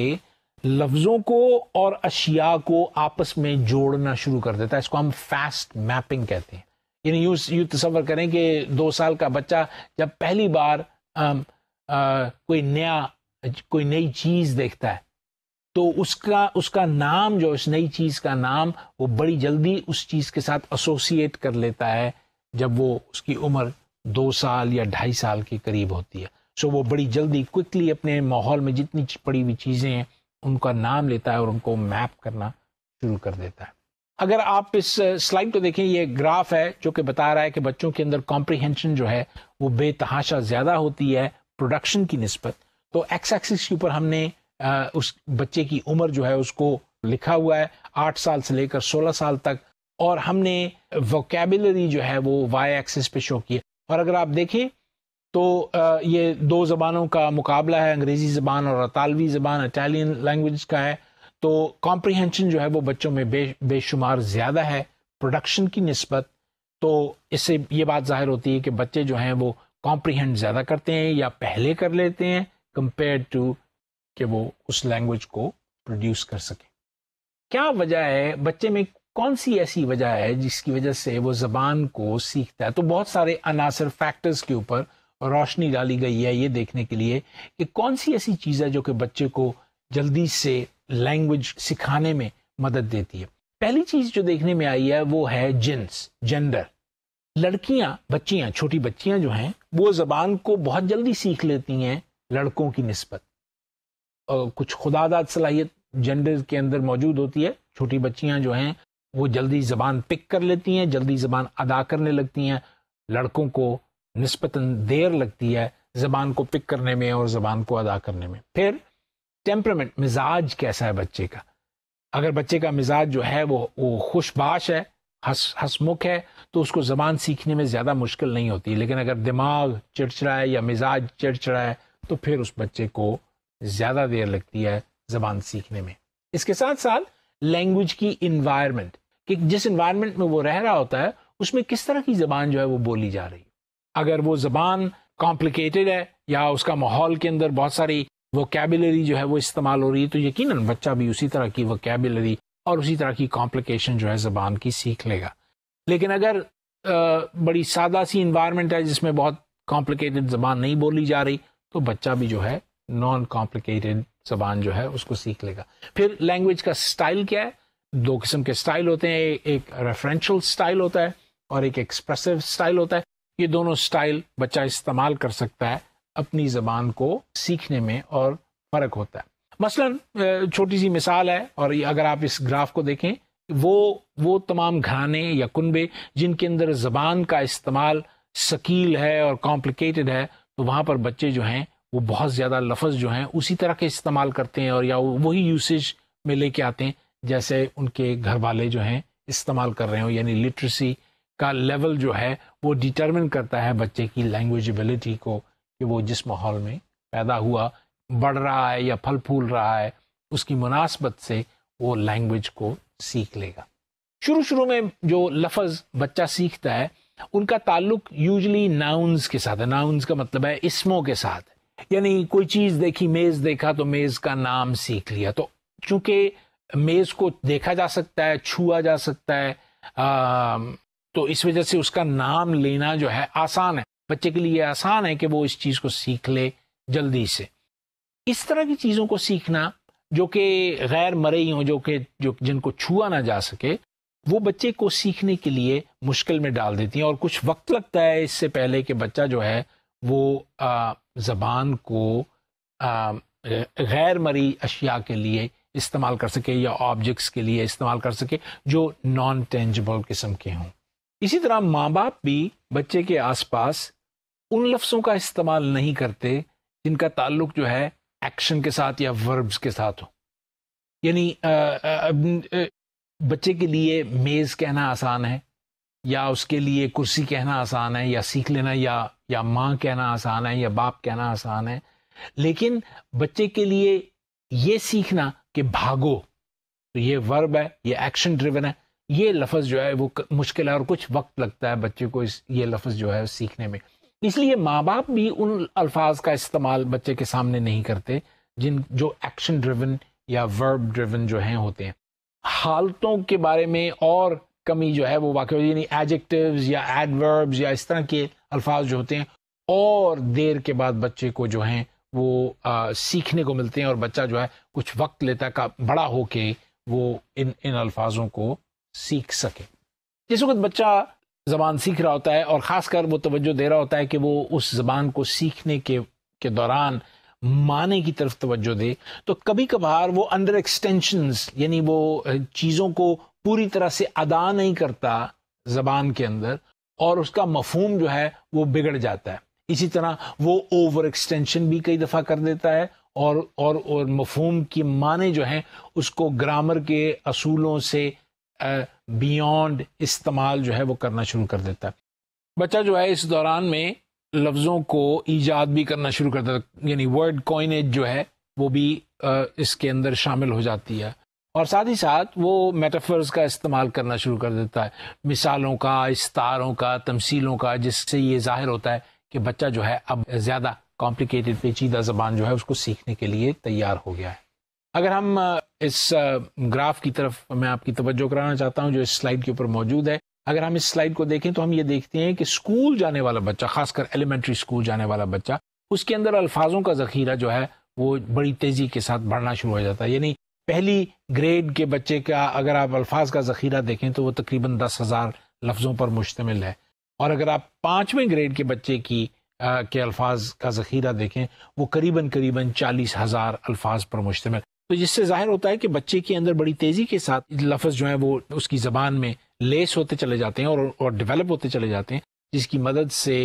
लफ्ज़ों को और अशिया को आपस में जोड़ना शुरू कर देता है इसको हम फैस्ट मैपिंग कहते हैं यानी यूँ यू तस्वर करें कि दो साल का बच्चा जब पहली बार आ, आ, कोई नया कोई नई चीज़ देखता है तो उसका उसका नाम जो इस नई चीज़ का नाम वो बड़ी जल्दी उस चीज़ के साथ एसोसिएट कर लेता है जब वो उसकी उम्र दो साल या ढाई साल के करीब होती है सो वो बड़ी जल्दी क्विकली अपने माहौल में जितनी पड़ी हुई चीज़ें हैं उनका नाम लेता है और उनको मैप करना शुरू कर देता है अगर आप इस स्लाइड को देखें ये ग्राफ है जो कि बता रहा है कि बच्चों के अंदर कॉम्प्रिहेंशन जो है वो बेतहाशा ज़्यादा होती है प्रोडक्शन की नस्बत तो एक्स एक्सिस के ऊपर हमने उस बच्चे की उम्र जो है उसको लिखा हुआ है आठ साल से लेकर सोलह साल तक और हमने वोकेबलरी जो है वो वाई एक्सिस पे शो की और अगर आप देखें तो ये दो ज़बानों का मुकाबला है अंग्रेज़ी ज़बान और अतालवी ज़बान इटालियन लैंग्वेज का है तो कॉम्प्रीहेंशन जो है वो बच्चों में बे बेशुमार ज़्यादा है प्रोडक्शन की नस्बत तो इससे ये बात जाहिर होती है कि बच्चे जो हैं वो कॉम्प्रीहेंड ज़्यादा करते हैं या पहले कर लेते हैं कंपेयर टू कि वो उस लैंग्वेज को प्रोड्यूस कर सके क्या वजह है बच्चे में कौन सी ऐसी वजह है जिसकी वजह से वो जबान को सीखता है तो बहुत सारे अनासर फैक्टर्स के ऊपर रोशनी डाली गई है ये देखने के लिए कि कौन सी ऐसी चीज़ है जो कि बच्चे को जल्दी से लैंग्वेज सिखाने में मदद देती है पहली चीज़ जो देखने में आई है वो है जेंस जेंडर लड़कियां बच्चियां छोटी बच्चियां जो हैं वो जबान को बहुत जल्दी सीख लेती हैं लड़कों की नस्बत कुछ खुदादा सलाहियत जेंडर के अंदर मौजूद होती है छोटी बच्चियाँ जो हैं वो जल्दी ज़बान पिक कर लेती हैं जल्दी ज़बान अदा करने लगती हैं लड़कों को नस्बता देर लगती है ज़बान को पिक करने में और ज़बान को अदा करने में फिर टेम्परामेंट मिजाज कैसा है बच्चे का अगर बच्चे का मिजाज जो है वो वो खुशबाश है हस हंसमुख है तो उसको ज़बान सीखने में ज़्यादा मुश्किल नहीं होती लेकिन अगर दिमाग चिड़चिड़ा है या मिजाज चिड़चिड़ा है तो फिर उस बच्चे को ज़्यादा देर लगती है ज़बान सीखने में इसके साथ साथ लैंग्वेज की इन्वायरमेंट कि जिस इन्वायरमेंट में वो रह रहा होता है उसमें किस तरह की ज़बान जो है वो बोली जा रही है अगर वो ज़बान कॉम्प्लिकेटेड है या उसका माहौल के अंदर बहुत सारी वो कैबिलरी जो है वो इस्तेमाल हो रही है तो यकीन बच्चा भी उसी तरह की वो कैबिलरी और उसी तरह की कॉम्प्लिकेशन जो है ज़बान की सीख लेगा लेकिन अगर आ, बड़ी सादा सी इन्वायरमेंट है जिसमें बहुत कॉम्प्लिकेटेड ज़बान नहीं बोली जा रही तो बच्चा भी जो है नॉन कॉम्प्लिकेटेड जबान जो है उसको सीख लेगा फिर लैंग्वेज का स्टाइल क्या है दो किस्म के स्टाइल होते हैं एक रेफरेंशियल स्टाइल होता है और एक एक्सप्रेसिव स्टाइल होता है ये दोनों स्टाइल बच्चा इस्तेमाल कर सकता है अपनी जबान को सीखने में और फर्क होता है मसलन छोटी सी मिसाल है और अगर आप इस ग्राफ को देखें वो वो तमाम घराने या कुनबे जिनके अंदर जबान का इस्तेमाल शकील है और कॉम्प्लिकेटेड है तो वहाँ पर बच्चे जो हैं वो बहुत ज़्यादा लफज जो हैं उसी तरह के इस्तेमाल करते हैं और या वही यूसेज में लेके आते हैं जैसे उनके घर वाले जो हैं इस्तेमाल कर रहे हो यानी लिटरेसी का लेवल जो है वो डिटर्मिन करता है बच्चे की लैंग्वेजबिलिटी को कि वो जिस माहौल में पैदा हुआ बढ़ रहा है या फल फूल रहा है उसकी मुनासबत से वो लैंग्वेज को सीख लेगा शुरू शुरू में जो लफज बच्चा सीखता है उनका ताल्लुक यूजली नाउन्स के साथ है नाउन्स का मतलब है इसमों के साथ यानी कोई चीज़ देखी मेज़ देखा तो मेज़ का नाम सीख लिया तो चूंकि मेज़ को देखा जा सकता है छुआ जा सकता है आ, तो इस वजह से उसका नाम लेना जो है आसान है बच्चे के लिए आसान है कि वो इस चीज़ को सीख ले जल्दी से इस तरह की चीज़ों को सीखना जो कि गैर मरई हो जो कि जो जिनको छुआ ना जा सके वो बच्चे को सीखने के लिए मुश्किल में डाल देती हैं और कुछ वक्त लगता है इससे पहले कि बच्चा जो है वो ज़बान को गैर मरी अशिया के लिए इस्तेमाल कर सके या ऑब्जेक्ट्स के लिए इस्तेमाल कर सके जो नॉन टेंजबल किस्म के हों इसी तरह माँ बाप भी बच्चे के आसपास उन लफ्सों का इस्तेमाल नहीं करते जिनका ताल्लुक जो है एक्शन के साथ या वर्ब्स के साथ हो यानी बच्चे के लिए मेज़ कहना आसान है या उसके लिए कुर्सी कहना आसान है या सीख लेना या या माँ कहना आसान है या बाप कहना आसान है लेकिन बच्चे के लिए ये सीखना कि भागो तो ये वर्ब है ये एक्शन ड्रिवन है ये लफज जो है वो मुश्किल है और कुछ वक्त लगता है बच्चे को इस ये लफ्ज़ जो है सीखने में इसलिए माँ बाप भी उन अल्फाज का इस्तेमाल बच्चे के सामने नहीं करते जिन जो एक्शन ड्रिवन या वर्ब ड्रिवन जो हैं होते हैं हालतों के बारे में और कमी जो है वो वाक़ यानी एडजेक्टिव्स या एडवर्ब्स या इस तरह के अल्फाज जो होते हैं और देर के बाद बच्चे को जो हैं वो आ, सीखने को मिलते हैं और बच्चा जो है कुछ वक्त लेता का बड़ा हो के वो इन इन अल्फाजों को सीख सके जिस वक्त बच्चा ज़बान सीख रहा होता है और ख़ासकर वो तवज्जो दे रहा होता है कि वो उस ज़बान को सीखने के के दौरान माने की तरफ तवज्जो दे तो कभी कभार वो अंडर एक्सटेंशंस यानी वो चीज़ों को पूरी तरह से अदा नहीं करता जबान के अंदर और उसका मफहम जो है वो बिगड़ जाता है इसी तरह वो ओवर एक्सटेंशन भी कई दफ़ा कर देता है और और और मफहम की माने जो हैं उसको ग्रामर के असूलों से बियॉन्ड इस्तेमाल जो है वो करना शुरू कर देता है बच्चा जो है इस दौरान में लफ्ज़ों को ईजाद भी करना शुरू कर देता यानी वर्ड कॉइनेज जो है वो भी इसके अंदर शामिल हो जाती है और साथ ही साथ वो मेटाफर्स का इस्तेमाल करना शुरू कर देता है मिसालों का इस्तारों का तमसीलों का जिससे ये जाहिर होता है कि बच्चा जो है अब ज़्यादा कॉम्प्लिकेटेड पेचीदा ज़बान जो है उसको सीखने के लिए तैयार हो गया है अगर हम इस ग्राफ की तरफ मैं आपकी तवज्जो कराना चाहता हूँ जो इस स्लाइड के ऊपर मौजूद है अगर हम इस स्लाइड को देखें तो हम ये देखते हैं कि स्कूल जाने वाला बच्चा खासकर एलिमेंट्री स्कूल जाने वाला बच्चा उसके अंदर अल्फाजों का ज़खीरा जो है वो बड़ी तेज़ी के साथ बढ़ना शुरू हो जाता है यानी पहली ग्रेड के बच्चे का अगर आप अल्फाज का ज़ख़ीरा देखें तो वो तकरीबन दस हज़ार लफ्ज़ों पर मुश्तम है और अगर आप पाँचवें ग्रेड के बच्चे की आ, के अल्फाज का ज़ख़ीरा देखें वो करीबन करीबन चालीस हज़ार अल्फाज पर मुश्तमिल तो जिससे ज़ाहिर होता है कि बच्चे के अंदर बड़ी तेज़ी के साथ लफ्ज़ जो है वो उसकी ज़बान में लेस होते चले जाते हैं और और होते चले जाते हैं जिसकी मदद से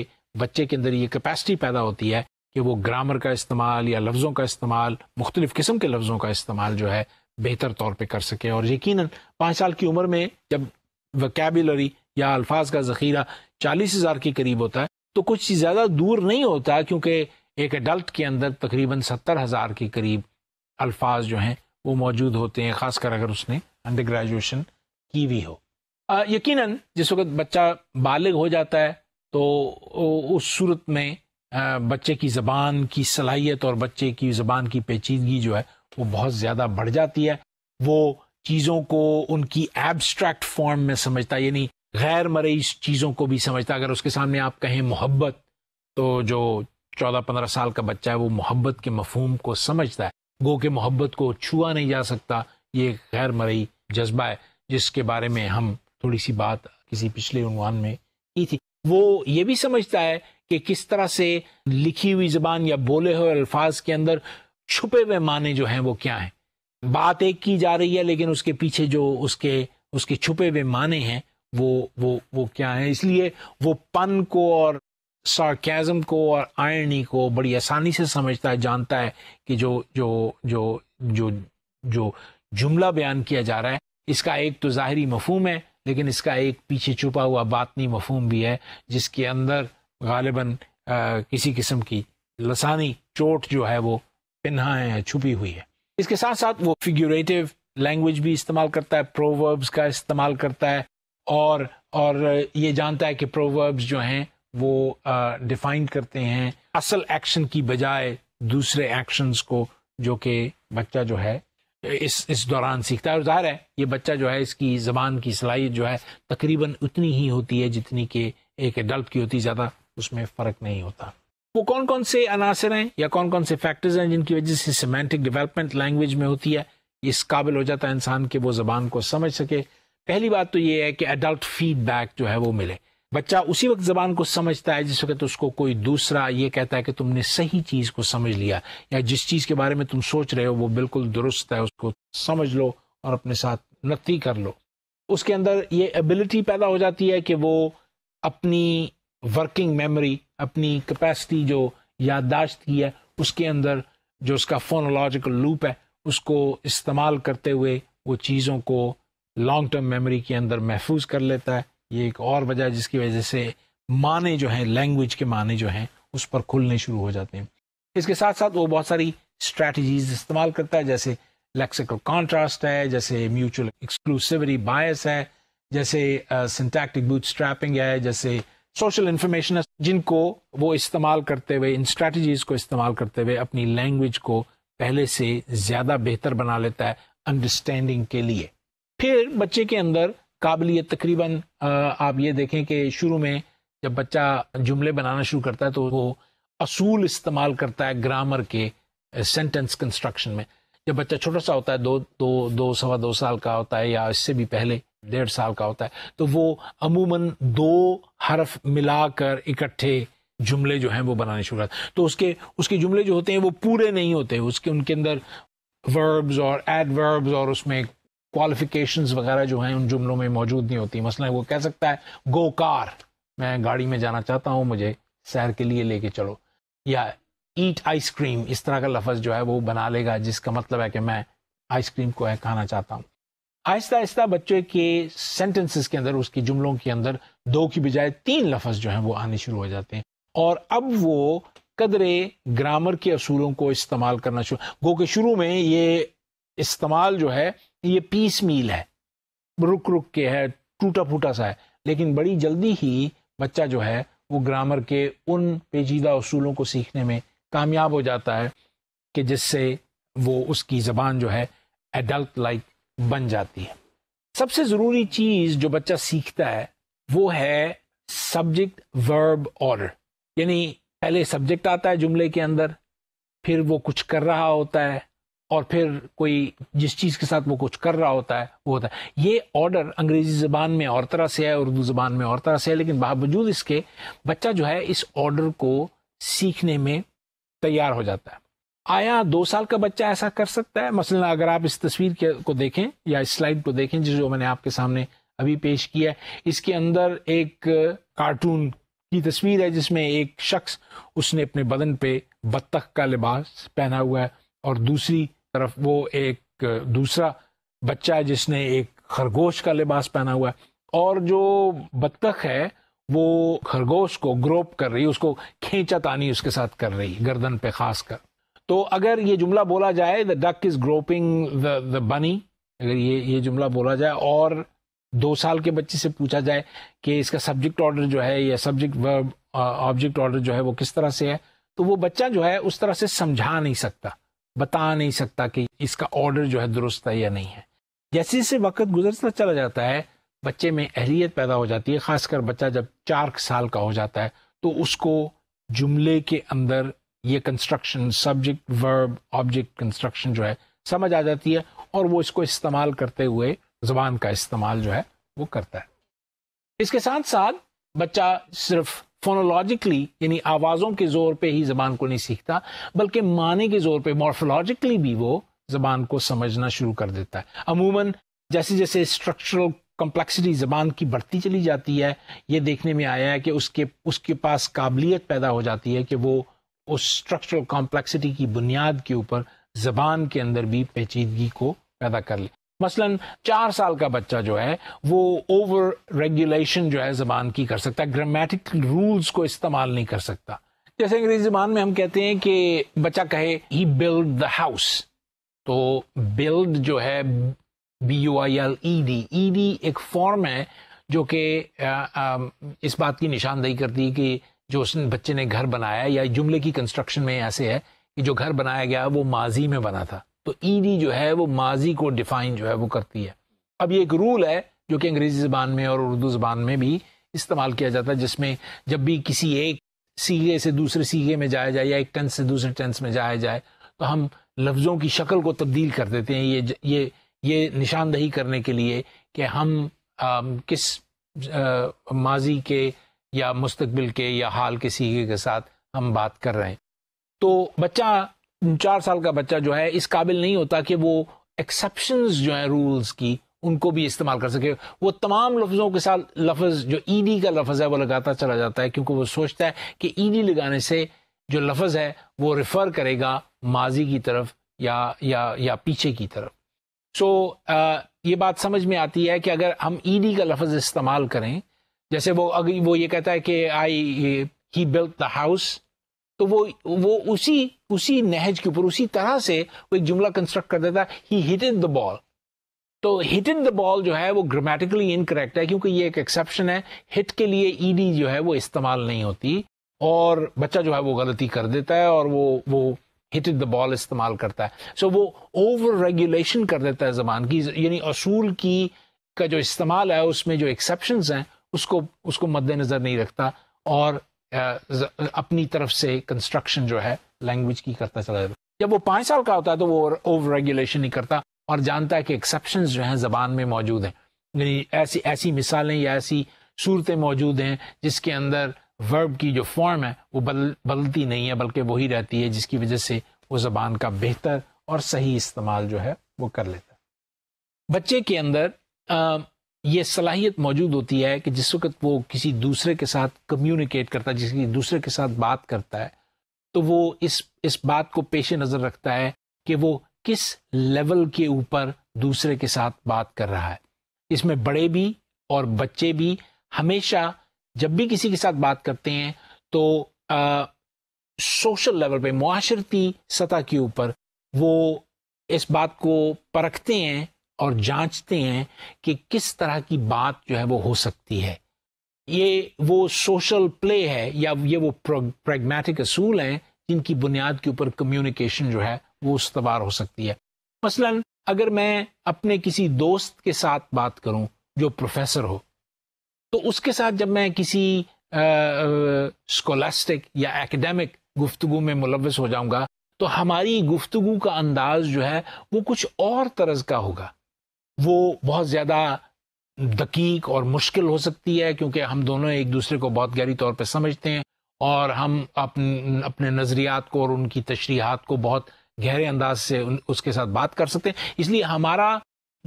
बच्चे के अंदर ये कैपेसिटी पैदा होती है कि वो ग्रामर का इस्तेमाल या लफ्ज़ों का इस्तेमाल मुख्तलिफ़ किस्म के लफ्ज़ों का इस्तेमाल जो है बेहतर तौर पर कर सकें और यकीन पाँच साल की उम्र में जब वकेबलरी या अल्फाज का ज़ख़ीरा चालीस हज़ार के करीब होता है तो कुछ ज़्यादा दूर नहीं होता क्योंकि एक एडल्ट के अंदर तकरीबन सत्तर हज़ार के करीब अल्फाज जो हैं वो मौजूद होते हैं ख़ास कर अगर उसने अंडर ग्रेजुएशन की हुई हो यकीन जिस वक्त बच्चा बालग हो जाता है तो उस सूरत में बच्चे की ज़बान की सलाहियत और बच्चे की ज़बान की पेचीदगी जो है वो बहुत ज़्यादा बढ़ जाती है वो चीज़ों को उनकी एबस्ट्रैक्ट फॉर्म में समझता है यानी गैर मरीज चीज़ों को भी समझता अगर उसके सामने आप कहें मोहब्बत तो जो चौदह पंद्रह साल का बच्चा है वो मोहब्बत के मफहम को समझता है गो के मोहब्बत को छुआ नहीं जा सकता ये एक गैर मरई जज्बा है जिसके बारे में हम थोड़ी सी बात किसी पिछले उनवान में की थी वो ये भी समझता है कि किस तरह से लिखी हुई जबान या बोले हुए अल्फाज के अंदर छुपे हुए माने जो हैं वो क्या हैं बात एक की जा रही है लेकिन उसके पीछे जो उसके उसके छुपे हुए माने हैं वो वो वो क्या हैं इसलिए वो पन को और सार्कैज़म को और आयनी को बड़ी आसानी से समझता है जानता है कि जो जो जो जो जो जुमला बयान किया जा रहा है इसका एक तो ज़ाहरी मफहम है लेकिन इसका एक पीछे छुपा हुआ बातनी मफहम भी है जिसके अंदर गालिबा किसी किस्म की लसानी चोट जो है वो पिन्हा है छुपी हुई है इसके साथ साथ वो फिग्यूरेटिव लैंग्वेज भी इस्तेमाल करता है प्रोवर्ब्स का इस्तेमाल करता है और और ये जानता है कि प्रोवर्ब्स जो हैं वो डिफाइन करते हैं असल एक्शन की बजाय दूसरे एक्शंस को जो कि बच्चा जो है इस इस दौरान सीखता है और ज़ाहिर है ये बच्चा जो है इसकी ज़बान की सलाहियत जो है तकरीबन उतनी ही होती है जितनी कि एक एडल्ट की होती ज़्यादा उसमें फ़र्क नहीं होता वो कौन कौन से अनासर हैं या कौन कौन से फैक्टर्स हैं जिनकी वजह से सीमेंटिक डेवलपमेंट लैंग्वेज में होती है इस काबिल हो जाता है इंसान कि वो ज़बान को समझ सके पहली बात तो ये है कि एडल्ट फीडबैक जो है वो मिले बच्चा उसी वक्त ज़बान को समझता है जिस वक्त उसको कोई दूसरा ये कहता है कि तुमने सही चीज़ को समझ लिया या जिस चीज़ के बारे में तुम सोच रहे हो वो बिल्कुल दुरुस्त है उसको समझ लो और अपने साथ नती कर लो उसके अंदर ये एबिलिटी पैदा हो जाती है कि वो अपनी वर्किंग मेमोरी अपनी कैपेसिटी जो याददाश्त की है उसके अंदर जो उसका फोनोलॉजिकल लूप है उसको इस्तेमाल करते हुए वो चीज़ों को लॉन्ग टर्म मेमोरी के अंदर महफूज कर लेता है ये एक और वजह जिसकी वजह से माने जो हैं लैंग्वेज के माने जो हैं उस पर खुलने शुरू हो जाते हैं इसके साथ साथ वो बहुत सारी स्ट्रैटीज़ इस्तेमाल करता है जैसे लेक्सिकल कॉन्ट्रास्ट है जैसे म्यूचुअल एक्सक्लूसिवरी बायस है जैसे सिंथेटिक बूथ स्ट्रैपिंग है जैसे सोशल इन्फॉर्मेशनर्स जिनको वो इस्तेमाल करते हुए इन स्ट्रैटेजीज को इस्तेमाल करते हुए अपनी लैंग्वेज को पहले से ज़्यादा बेहतर बना लेता है अंडरस्टैंडिंग के लिए फिर बच्चे के अंदर काबिलियत तकरीबन आप ये देखें कि शुरू में जब बच्चा जुमले बनाना शुरू करता है तो वो असूल इस्तेमाल करता है ग्रामर के सेंटेंस कंस्ट्रक्शन में जब बच्चा छोटा सा होता है दो दो दो सवा दो साल का होता है या इससे भी पहले डेढ़ साल का होता है तो वो अमूमन दो हरफ मिलाकर इकट्ठे जुमले जो हैं वो बनाने शुरू करते तो उसके उसके जुमले जो होते हैं वो पूरे नहीं होते उसके उनके अंदर वर्ब्स और एडवर्ब्स और उसमें क्वालिफिकेशंस वगैरह जो हैं उन जुमलों में मौजूद नहीं होती मसला वो कह सकता है गो कार मैं गाड़ी में जाना चाहता हूँ मुझे सैर के लिए लेके चलो या ईट आइसक्रीम इस तरह का लफज जो है वो बना लेगा जिसका मतलब है कि मैं आइसक्रीम को है खाना चाहता हूँ आहिस्ता आहिस्ता बच्चे के सेंटेंसेस के अंदर उसके जुमलों के अंदर दो की बजाय तीन लफज जो हैं वो आने शुरू हो जाते हैं और अब वो कदरे ग्रामर के असूलों को इस्तेमाल करना शुरू गो के शुरू में ये इस्तेमाल जो है ये पीस मील है रुक रुक के है टूटा फूटा सा है लेकिन बड़ी जल्दी ही बच्चा जो है वो ग्रामर के उन पेचीदा असूलों को सीखने में कामयाब हो जाता है कि जिससे वो उसकी ज़बान जो है एडल्ट लाइक बन जाती है सबसे ज़रूरी चीज़ जो बच्चा सीखता है वो है सब्जेक्ट वर्ब ऑर्डर यानी पहले सब्जेक्ट आता है जुमले के अंदर फिर वो कुछ कर रहा होता है और फिर कोई जिस चीज़ के साथ वो कुछ कर रहा होता है वो होता है ये ऑर्डर अंग्रेज़ी ज़बान में और तरह से है उर्दू ज़बान में और तरह से है लेकिन बावजूद इसके बच्चा जो है इस ऑर्डर को सीखने में तैयार हो जाता है आया दो साल का बच्चा ऐसा कर सकता है मसलन अगर आप इस तस्वीर के को देखें या इस स्लाइड को देखें जो मैंने आपके सामने अभी पेश किया है इसके अंदर एक कार्टून की तस्वीर है जिसमें एक शख्स उसने अपने बदन पे बत्तख का लिबास पहना हुआ है और दूसरी तरफ वो एक दूसरा बच्चा है जिसने एक खरगोश का लिबास पहना हुआ है और जो बत्तख है वो खरगोश को ग्रोप कर रही है उसको खींचा तानी उसके साथ कर रही है गर्दन पे खास कर तो अगर ये जुमला बोला जाए the duck is groping the bunny अगर ये ये जुमला बोला जाए और दो साल के बच्चे से पूछा जाए कि इसका सब्जेक्ट ऑर्डर जो है या सब्जेक्ट वर्ब ऑब्जेक्ट ऑर्डर जो है वो किस तरह से है तो वो बच्चा जो है उस तरह से समझा नहीं सकता बता नहीं सकता कि इसका ऑर्डर जो है दुरुस्त है या नहीं है जैसे जैसे वक्त गुजरता चला जाता है बच्चे में अहलियत पैदा हो जाती है खासकर बच्चा जब चार साल का हो जाता है तो उसको जुमले के अंदर ये construction subject verb object construction जो है समझ आ जाती है और वो इसको इस्तेमाल करते हुए ज़बान का इस्तेमाल जो है वो करता है इसके साथ साथ बच्चा सिर्फ फोनोलॉजिकली यानी आवाज़ों के ज़ोर पे ही ज़बान को नहीं सीखता बल्कि माने के ज़ोर पे मॉर्फोलॉजिकली भी वो ज़बान को समझना शुरू कर देता है अमूमन जैसे जैसे स्ट्रक्चरल कम्प्लेक्सिटी ज़बान की बढ़ती चली जाती है ये देखने में आया है कि उसके उसके पास काबिलियत पैदा हो जाती है कि वो उस स्ट्रक्चरल कॉम्प्लेक्सिटी की बुनियाद के ऊपर जबान के अंदर भी पेचीदगी को पैदा कर ले मसलन चार साल का बच्चा जो है वो ओवर रेगुलेशन जो है जबान की कर सकता है ग्रामेटिकल रूल्स को इस्तेमाल नहीं कर सकता जैसे अंग्रेजी जबान में हम कहते हैं कि बच्चा कहे ही बिल्ड द हाउस तो बिल्ड जो है B U I L E D E D एक फॉर्म है जो कि इस बात की निशानदेही करती है कि जो उस बच्चे ने घर बनाया या जुमले की कंस्ट्रक्शन में ऐसे है कि जो घर बनाया गया वो माजी में बना था तो ईडी जो है वो माजी को डिफाइन जो है वो करती है अब ये एक रूल है जो कि अंग्रेजी जबान में और उर्दू जबान में भी इस्तेमाल किया जाता है जिसमें जब भी किसी एक सीगे से दूसरे सीगे में जाया जाए या एक टेंस से दूसरे टेंस में जाया जाए तो हम लफ्ज़ों की शक्ल को तब्दील कर देते हैं ये ये ये निशानदही करने के लिए कि हम आ, किस आ, माजी के या मुस्तबिल के या हाल के सीखे के साथ हम बात कर रहे हैं तो बच्चा चार साल का बच्चा जो है इस काबिल नहीं होता कि वो एक्सेप्शन जो है रूल्स की उनको भी इस्तेमाल कर सके वो तमाम लफ्ज़ों के साथ लफ्ज़ जो ईडी का लफ्ज़ है वो लगाता चला जाता है क्योंकि वो सोचता है कि ईडी लगाने से जो लफ्ज़ है वो रेफ़र करेगा माजी की तरफ या या या पीछे की तरफ सो so, आ, ये बात समझ में आती है कि अगर हम ईडी का लफ्ज़ इस्तेमाल करें जैसे वो अगर वो ये कहता है कि I he built the house तो वो वो उसी उसी नहज के ऊपर उसी तरह से वो एक जुमला कंस्ट्रक्ट कर देता है ही हिटेड द बॉल तो हिट इन द बॉल जो है वो ग्रामेटिकली इनकरेक्ट है क्योंकि ये एक एक्सेप्शन है हिट के लिए ईडी जो है वो इस्तेमाल नहीं होती और बच्चा जो है वो गलती कर देता है और वो वो हिट इन द बॉल इस्तेमाल करता है सो so, वो ओवर रेगुलेशन कर देता है जबान की यानी असूल की का जो इस्तेमाल है उसमें जो एक्सेप्शन हैं उसको उसको मद्देनज़र नहीं रखता और अपनी तरफ से कंस्ट्रक्शन जो है लैंग्वेज की करता चला जाता जब वो पाँच साल का होता है तो वो ओवर रेगुलेशन नहीं करता और जानता है कि एक्सेप्शन जो हैं ज़बान में मौजूद हैं यानी ऐसी ऐसी मिसालें या ऐसी सूरतें मौजूद हैं जिसके अंदर वर्ब की जो फॉर्म है वो बदल बदलती नहीं है बल्कि वही रहती है जिसकी वजह से वो ज़बान का बेहतर और सही इस्तेमाल जो है वो कर लेता है बच्चे के अंदर ये सलाहियत मौजूद होती है कि जिस वक्त वो किसी दूसरे के साथ कम्युनिकेट करता है जिसकी दूसरे के साथ बात करता है तो वो इस इस बात को पेश नज़र रखता है कि वो किस लेवल के ऊपर दूसरे के साथ बात कर रहा है इसमें बड़े भी और बच्चे भी हमेशा जब भी किसी के साथ बात करते हैं तो आ, सोशल लेवल पर माशरती सतह के ऊपर वो इस बात को परखते हैं और जांचते हैं कि किस तरह की बात जो है वो हो सकती है ये वो सोशल प्ले है या ये वो प्रैग्मेटिक असूल हैं जिनकी बुनियाद के ऊपर कम्युनिकेशन जो है वो उसवार हो सकती है मसलन अगर मैं अपने किसी दोस्त के साथ बात करूं जो प्रोफेसर हो तो उसके साथ जब मैं किसी स्कॉलास्टिक या एकेडमिक गुफ्तगु में मुलवस हो जाऊंगा तो हमारी गुफ्तगु का अंदाज जो है वो कुछ और तरज का होगा वो बहुत ज़्यादा दकीक और मुश्किल हो सकती है क्योंकि हम दोनों एक दूसरे को बहुत गहरी तौर पर समझते हैं और हम अपन, अपने नज़रियात को और उनकी तशरीहत को बहुत गहरे अंदाज से उन, उसके साथ बात कर सकते हैं इसलिए हमारा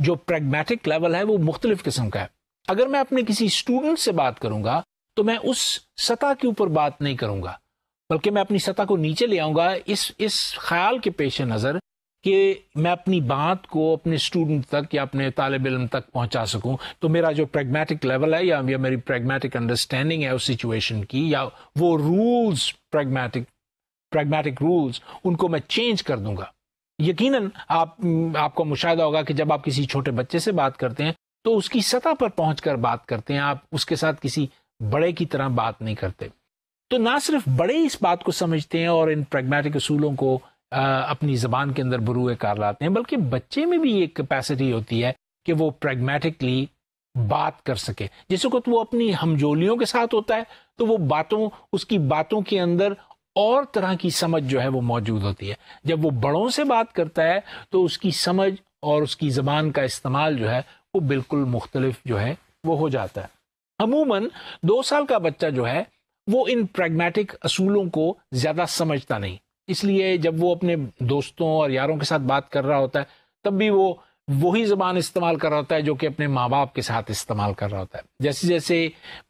जो प्रैग्मेटिक लेवल है वो मुख्तलिफ किस्म का है अगर मैं अपने किसी स्टूडेंट से बात करूंगा तो मैं उस सतह के ऊपर बात नहीं करूंगा बल्कि मैं अपनी सतह को नीचे ले आऊंगा इस इस ख्याल के पेश नज़र कि मैं अपनी बात को अपने स्टूडेंट तक या अपने तालब इम तक पहुंचा सकूं तो मेरा जो प्रेगमेटिक लेवल है या, या मेरी प्रेगमेटिक अंडरस्टैंडिंग है उस सिचुएशन की या वो रूल्स प्रेगमेटिक प्रेगमेटिक रूल्स उनको मैं चेंज कर दूंगा यकीनन आप आपको मुशाह होगा कि जब आप किसी छोटे बच्चे से बात करते हैं तो उसकी सतह पर पहुंचकर बात करते हैं आप उसके साथ किसी बड़े की तरह बात नहीं करते तो ना सिर्फ बड़े इस बात को समझते हैं और इन प्रैग्मेटिक असूलों को अपनी ज़बान के अंदर बरूए कार लाते हैं बल्कि बच्चे में भी ये कैपेसिटी होती है कि वो प्रेगमेटिकली बात कर सके जिस वक्त वो अपनी हमजोलियों के साथ होता है तो वो बातों उसकी बातों के अंदर और तरह की समझ जो है वो मौजूद होती है जब वो बड़ों से बात करता है तो उसकी समझ और उसकी ज़बान का इस्तेमाल जो है वो बिल्कुल मुख्तलिफ जो है वो हो जाता है अमूमन दो साल का बच्चा जो है वो इन प्रैग्मेटिक असूलों को ज़्यादा समझता नहीं इसलिए जब वो अपने दोस्तों और यारों के साथ बात कर रहा होता है तब भी वो वही ज़बान इस्तेमाल कर रहा होता है जो कि अपने माँ बाप के साथ इस्तेमाल कर रहा होता है जैसे जैसे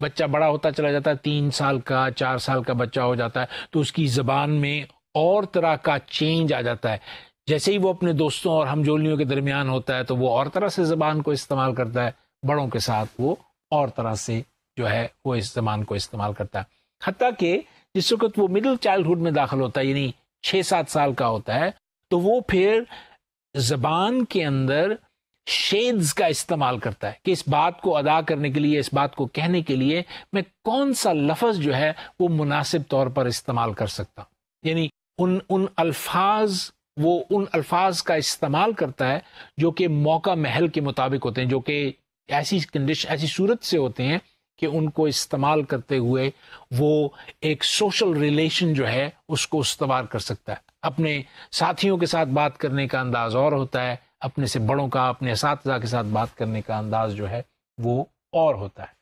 बच्चा बड़ा होता चला जाता है तीन साल का चार साल का बच्चा हो जाता है तो उसकी ज़बान में और तरह का चेंज आ जाता है जैसे ही वो अपने दोस्तों और हमजोलियों के दरमियान होता है तो वो और तरह से ज़बान को इस्तेमाल करता है बड़ों के साथ वो और तरह से जो है वो इस ज़बान को इस्तेमाल करता है हती कि जिस वक्त वो मिडिल चाइल्डहुड में दाखिल होता है यानी छः सात साल का होता है तो वो फिर जबान के अंदर शेड्स का इस्तेमाल करता है कि इस बात को अदा करने के लिए इस बात को कहने के लिए मैं कौन सा लफज जो है वो मुनासिब तौर पर इस्तेमाल कर सकता हूँ यानी उन उन अल्फाज वो उन अल्फाज का इस्तेमाल करता है जो कि मौका महल के मुताबिक होते हैं जो कि ऐसी कंडीशन ऐसी सूरत से होते हैं कि उनको इस्तेमाल करते हुए वो एक सोशल रिलेशन जो है उसको उसवार कर सकता है अपने साथियों के साथ बात करने का अंदाज और होता है अपने से बड़ों का अपने इस के साथ बात करने का अंदाज जो है वो और होता है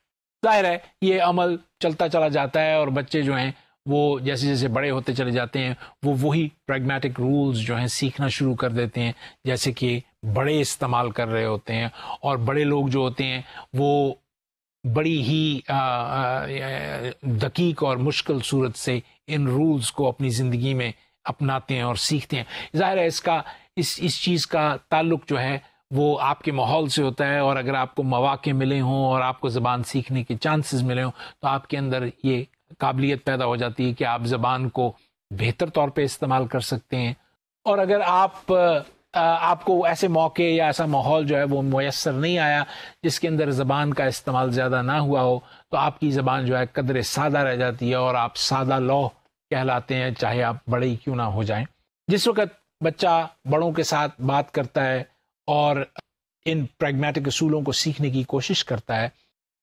जाहिर है ये अमल चलता चला जाता है और बच्चे जो हैं वो जैसे जैसे बड़े होते चले जाते हैं वो वही प्रेगमेटिक रूल्स जो हैं सीखना शुरू कर देते हैं जैसे कि बड़े इस्तेमाल कर रहे होते हैं और बड़े लोग जो होते हैं वो बड़ी ही आ, दकीक और मुश्किल सूरत से इन रूल्स को अपनी ज़िंदगी में अपनाते हैं और सीखते हैं ज़ाहिर है इसका इस इस चीज़ का ताल्लुक जो है वो आपके माहौल से होता है और अगर आपको मौाक़े मिले हों और आपको ज़बान सीखने के चांसेस मिले हों तो आपके अंदर ये काबिलियत पैदा हो जाती है कि आप ज़बान को बेहतर तौर पर इस्तेमाल कर सकते हैं और अगर आप आपको ऐसे मौके या ऐसा माहौल जो है वो मैसर नहीं आया जिसके अंदर ज़बान का इस्तेमाल ज़्यादा ना हुआ हो तो आपकी ज़बान जो है कदर सादा रह जाती है और आप सादा लौ कहलाते हैं चाहे आप बड़े ही क्यों ना हो जाएं जिस वक्त बच्चा बड़ों के साथ बात करता है और इन प्रैग्मेटिक असूलों को सीखने की कोशिश करता है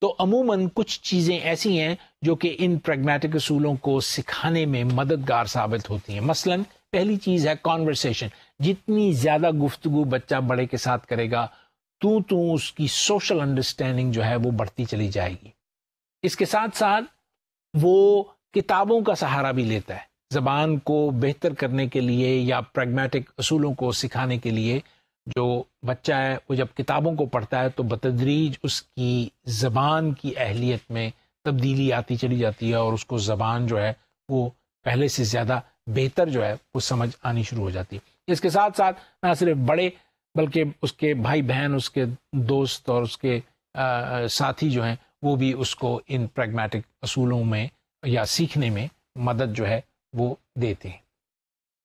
तो अमूमन कुछ चीज़ें ऐसी हैं जो कि इन प्रैग्मेटिक असूलों को सिखाने में मददगार साबित होती हैं मसलन पहली चीज़ है कॉन्वर्सेशन जितनी ज़्यादा गुफ्तु बच्चा बड़े के साथ करेगा तो तो उसकी सोशल अंडरस्टैंडिंग जो है वो बढ़ती चली जाएगी इसके साथ साथ वो किताबों का सहारा भी लेता है ज़बान को बेहतर करने के लिए या प्रेगमेटिक असूलों को सिखाने के लिए जो बच्चा है वो जब किताबों को पढ़ता है तो बतदरीज उसकी ज़बान की अहलियत में तब्दीली आती चली जाती है और उसको ज़बान जो है वो पहले से ज़्यादा बेहतर जो है वो समझ आनी शुरू हो जाती है इसके साथ साथ ना सिर्फ बड़े बल्कि उसके भाई बहन उसके दोस्त और उसके आ, साथी जो हैं वो भी उसको इन प्रैग्मेटिक असूलों में या सीखने में मदद जो है वो देते हैं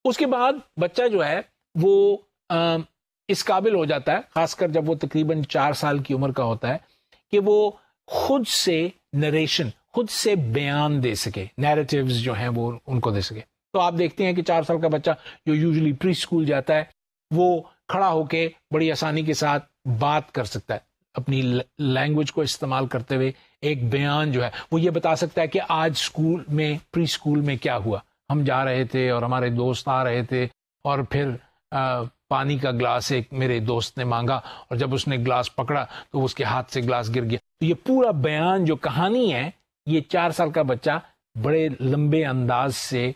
उसके बाद बच्चा जो है वो आ, इस काबिल हो जाता है खासकर जब वो तकरीबन चार साल की उम्र का होता है कि वो खुद से नरेशन खुद से बयान दे सके नैरेटिव्स जो हैं वो उनको दे सके तो आप देखते हैं कि चार साल का बच्चा जो यूजली प्री स्कूल जाता है वो खड़ा होके बड़ी आसानी के साथ बात कर सकता है अपनी लैंग्वेज को इस्तेमाल करते हुए एक बयान जो है वो ये बता सकता है कि आज स्कूल में प्री स्कूल में क्या हुआ हम जा रहे थे और हमारे दोस्त आ रहे थे और फिर आ, पानी का ग्लास एक मेरे दोस्त ने मांगा और जब उसने ग्लास पकड़ा तो उसके हाथ से ग्लास गिर गया तो ये पूरा बयान जो कहानी है ये चार साल का बच्चा बड़े लंबे अंदाज से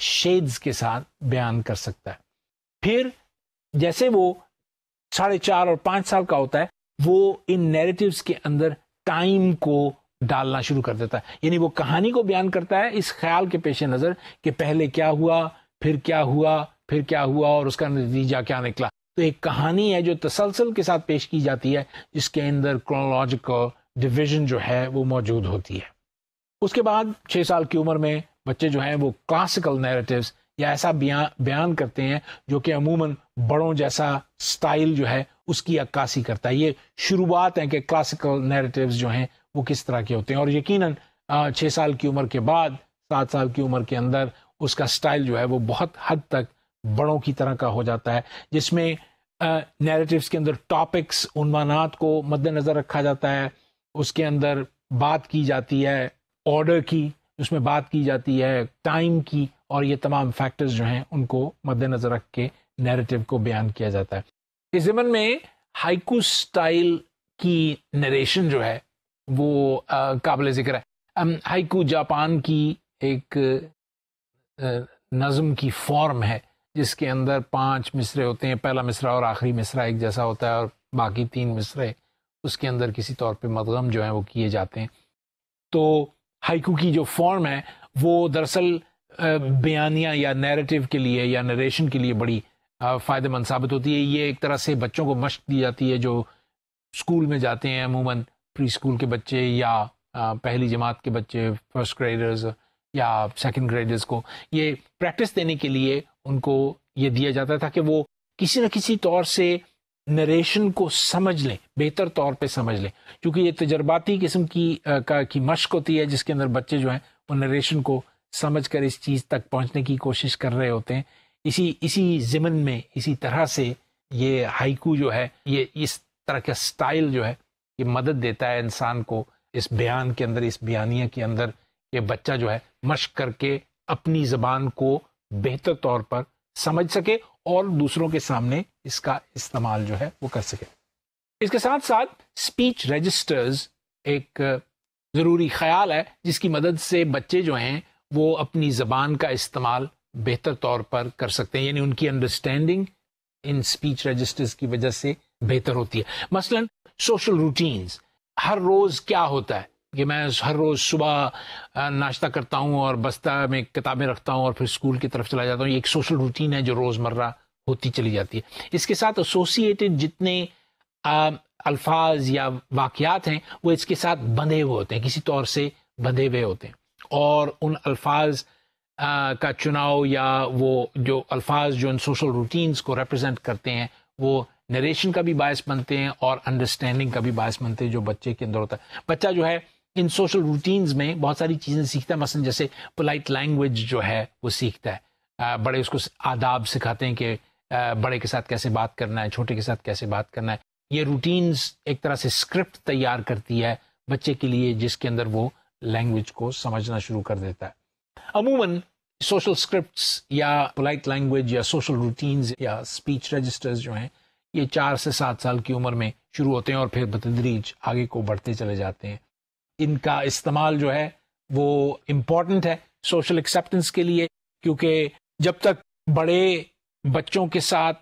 शेड्स के साथ बयान कर सकता है फिर जैसे वो साढ़े चार और पाँच साल का होता है वो इन नैरेटिव्स के अंदर टाइम को डालना शुरू कर देता है यानी वो कहानी को बयान करता है इस ख्याल के पेश नज़र कि पहले क्या हुआ फिर क्या हुआ फिर क्या हुआ और उसका नतीजा क्या निकला तो एक कहानी है जो तसलसल के साथ पेश की जाती है जिसके अंदर क्रोनोलॉजिकल डिवीजन जो है वो मौजूद होती है उसके बाद छः साल की उम्र में बच्चे जो हैं वो क्लासिकल नैरेटिव्स या ऐसा बया बयान करते हैं जो कि अमूमन बड़ों जैसा स्टाइल जो है उसकी अक्कासी करता है ये शुरुआत है कि क्लासिकल नैरेटिव्स जो हैं वो किस तरह के होते हैं और यकीन छः साल की उम्र के बाद सात साल की उम्र के अंदर उसका स्टाइल जो है वो बहुत हद तक बड़ों की तरह का हो जाता है जिसमें नैरेटिव्स के अंदर टॉपिक्स उनवानात को मद्देनज़र रखा जाता है उसके अंदर बात की जाती है ऑर्डर की जिसमें बात की जाती है टाइम की और ये तमाम फैक्टर्स जो हैं उनको मद्देनज़र रख के नैरेटिव को बयान किया जाता है इस ज़मन में हाइकू स्टाइल की नरेशन जो है वो काबिल ज़िक्र है um, हाइकू जापान की एक नज़म की फॉर्म है जिसके अंदर पांच मिसरे होते हैं पहला मिसरा और आखिरी मिसरा एक जैसा होता है और बाकी तीन मिसरे उसके अंदर किसी तौर पे मदगम जो हैं वो किए जाते हैं तो हाइकू की जो फॉर्म है वो दरअसल बयानिया या नैरेटिव के लिए या नरेशन के लिए बड़ी फ़ायदेमंद साबित होती है ये एक तरह से बच्चों को मशक दी जाती है जो स्कूल में जाते हैं अमूमन प्री स्कूल के बच्चे या पहली जमात के बच्चे फर्स्ट ग्रेडर्स या सेकेंड ग्रेडर्स को ये प्रैक्टिस देने के लिए उनको ये दिया जाता है ताकि वो किसी न किसी तौर से नरेशन को समझ लें बेहतर तौर पे समझ लें क्योंकि ये तजर्बाती किस्म की आ, का की मश्क होती है जिसके अंदर बच्चे जो हैं वो नरेशन को समझ कर इस चीज़ तक पहुंचने की कोशिश कर रहे होते हैं इसी इसी ज़मन में इसी तरह से ये हाइकू जो है ये इस तरह का स्टाइल जो है ये मदद देता है इंसान को इस बयान के अंदर इस बयानिया के अंदर ये बच्चा जो है मश्क करके अपनी ज़बान को बेहतर तौर पर समझ सके और दूसरों के सामने इसका इस्तेमाल जो है वो कर सके इसके साथ साथ स्पीच रजिस्टर्स एक ज़रूरी ख्याल है जिसकी मदद से बच्चे जो हैं वो अपनी ज़बान का इस्तेमाल बेहतर तौर पर कर सकते हैं यानी उनकी अंडरस्टैंडिंग इन स्पीच रजिस्टर्स की वजह से बेहतर होती है मसलन सोशल रूटीन्स हर रोज़ क्या होता है कि मैं हर रोज़ सुबह नाश्ता करता हूँ और बस्ता में किताबें रखता हूँ और फिर स्कूल की तरफ चला जाता हूँ ये एक सोशल रूटीन है जो रोज़मर्रा होती चली जाती है इसके साथ एसोसिएटेड जितने अल्फाज या वाक़ात हैं वो इसके साथ बंधे हुए होते हैं किसी तौर से बंधे हुए होते हैं और उन अल्फाज का चुनाव या वो जो अल्फाज जो इन सोशल रूटीन्स को रिप्रेजेंट करते हैं वो नरेशन का भी बायस बनते हैं और अंडरस्टैंडिंग का भी बायस बनते हैं जो बच्चे के अंदर होता है बच्चा जो है इन सोशल रूटीन्स में बहुत सारी चीज़ें सीखता है मसलन जैसे पोलाइट लैंग्वेज जो है वो सीखता है बड़े उसको आदाब सिखाते हैं कि बड़े के साथ कैसे बात करना है छोटे के साथ कैसे बात करना है ये रूटीन्स एक तरह से स्क्रिप्ट तैयार करती है बच्चे के लिए जिसके अंदर वो लैंग्वेज को समझना शुरू कर देता है अमूमन सोशल स्क्रिप्ट्स या पोलाइट लैंग्वेज या सोशल रूटीन्स या स्पीच रजिस्टर्स जो हैं ये चार से सात साल की उम्र में शुरू होते हैं और फिर बतदरीज आगे को बढ़ते चले जाते हैं इनका इस्तेमाल जो है वो इम्पॉर्टेंट है सोशल एक्सेप्टेंस के लिए क्योंकि जब तक बड़े बच्चों के साथ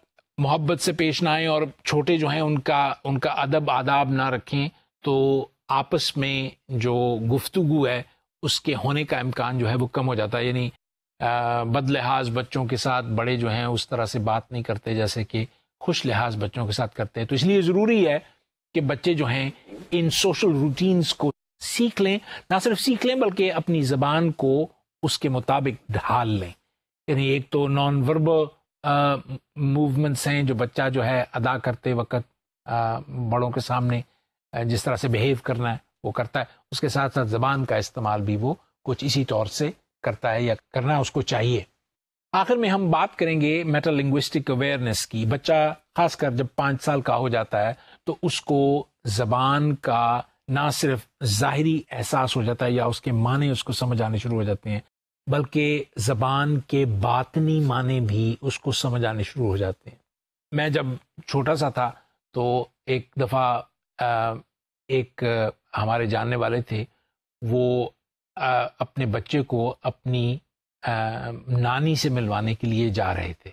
मोहब्बत से पेश ना आए और छोटे जो हैं उनका उनका अदब आदाब ना रखें तो आपस में जो गुफ्तु है उसके होने का इम्कान जो है वो कम हो जाता है यानी बदलहाज बच्चों के साथ बड़े जो हैं उस तरह से बात नहीं करते जैसे कि खुश लिहाज बच्चों के साथ करते हैं तो इसलिए ज़रूरी है कि बच्चे जो हैं इन सोशल रूटीन्स को सीख लें ना सिर्फ सीख लें बल्कि अपनी ज़बान को उसके मुताबिक ढाल लें यानी एक तो नॉन वर्ब मूवमेंट्स हैं जो बच्चा जो है अदा करते वक्त बड़ों के सामने जिस तरह से बिहेव करना है वो करता है उसके साथ साथ ज़बान का इस्तेमाल भी वो कुछ इसी तौर से करता है या करना है उसको चाहिए आखिर में हम बात करेंगे मेटा लिंग्विस्टिक अवेयरनेस की बच्चा खासकर जब पाँच साल का हो जाता है तो उसको ज़बान का ना सिर्फ ज़ाहरी एहसास हो जाता है या उसके माने उसको समझ आने शुरू हो जाते हैं बल्कि ज़बान के बातनी माने भी उसको समझ आने शुरू हो जाते हैं मैं जब छोटा सा था तो एक दफ़ा एक हमारे जानने वाले थे वो अपने बच्चे को अपनी नानी से मिलवाने के लिए जा रहे थे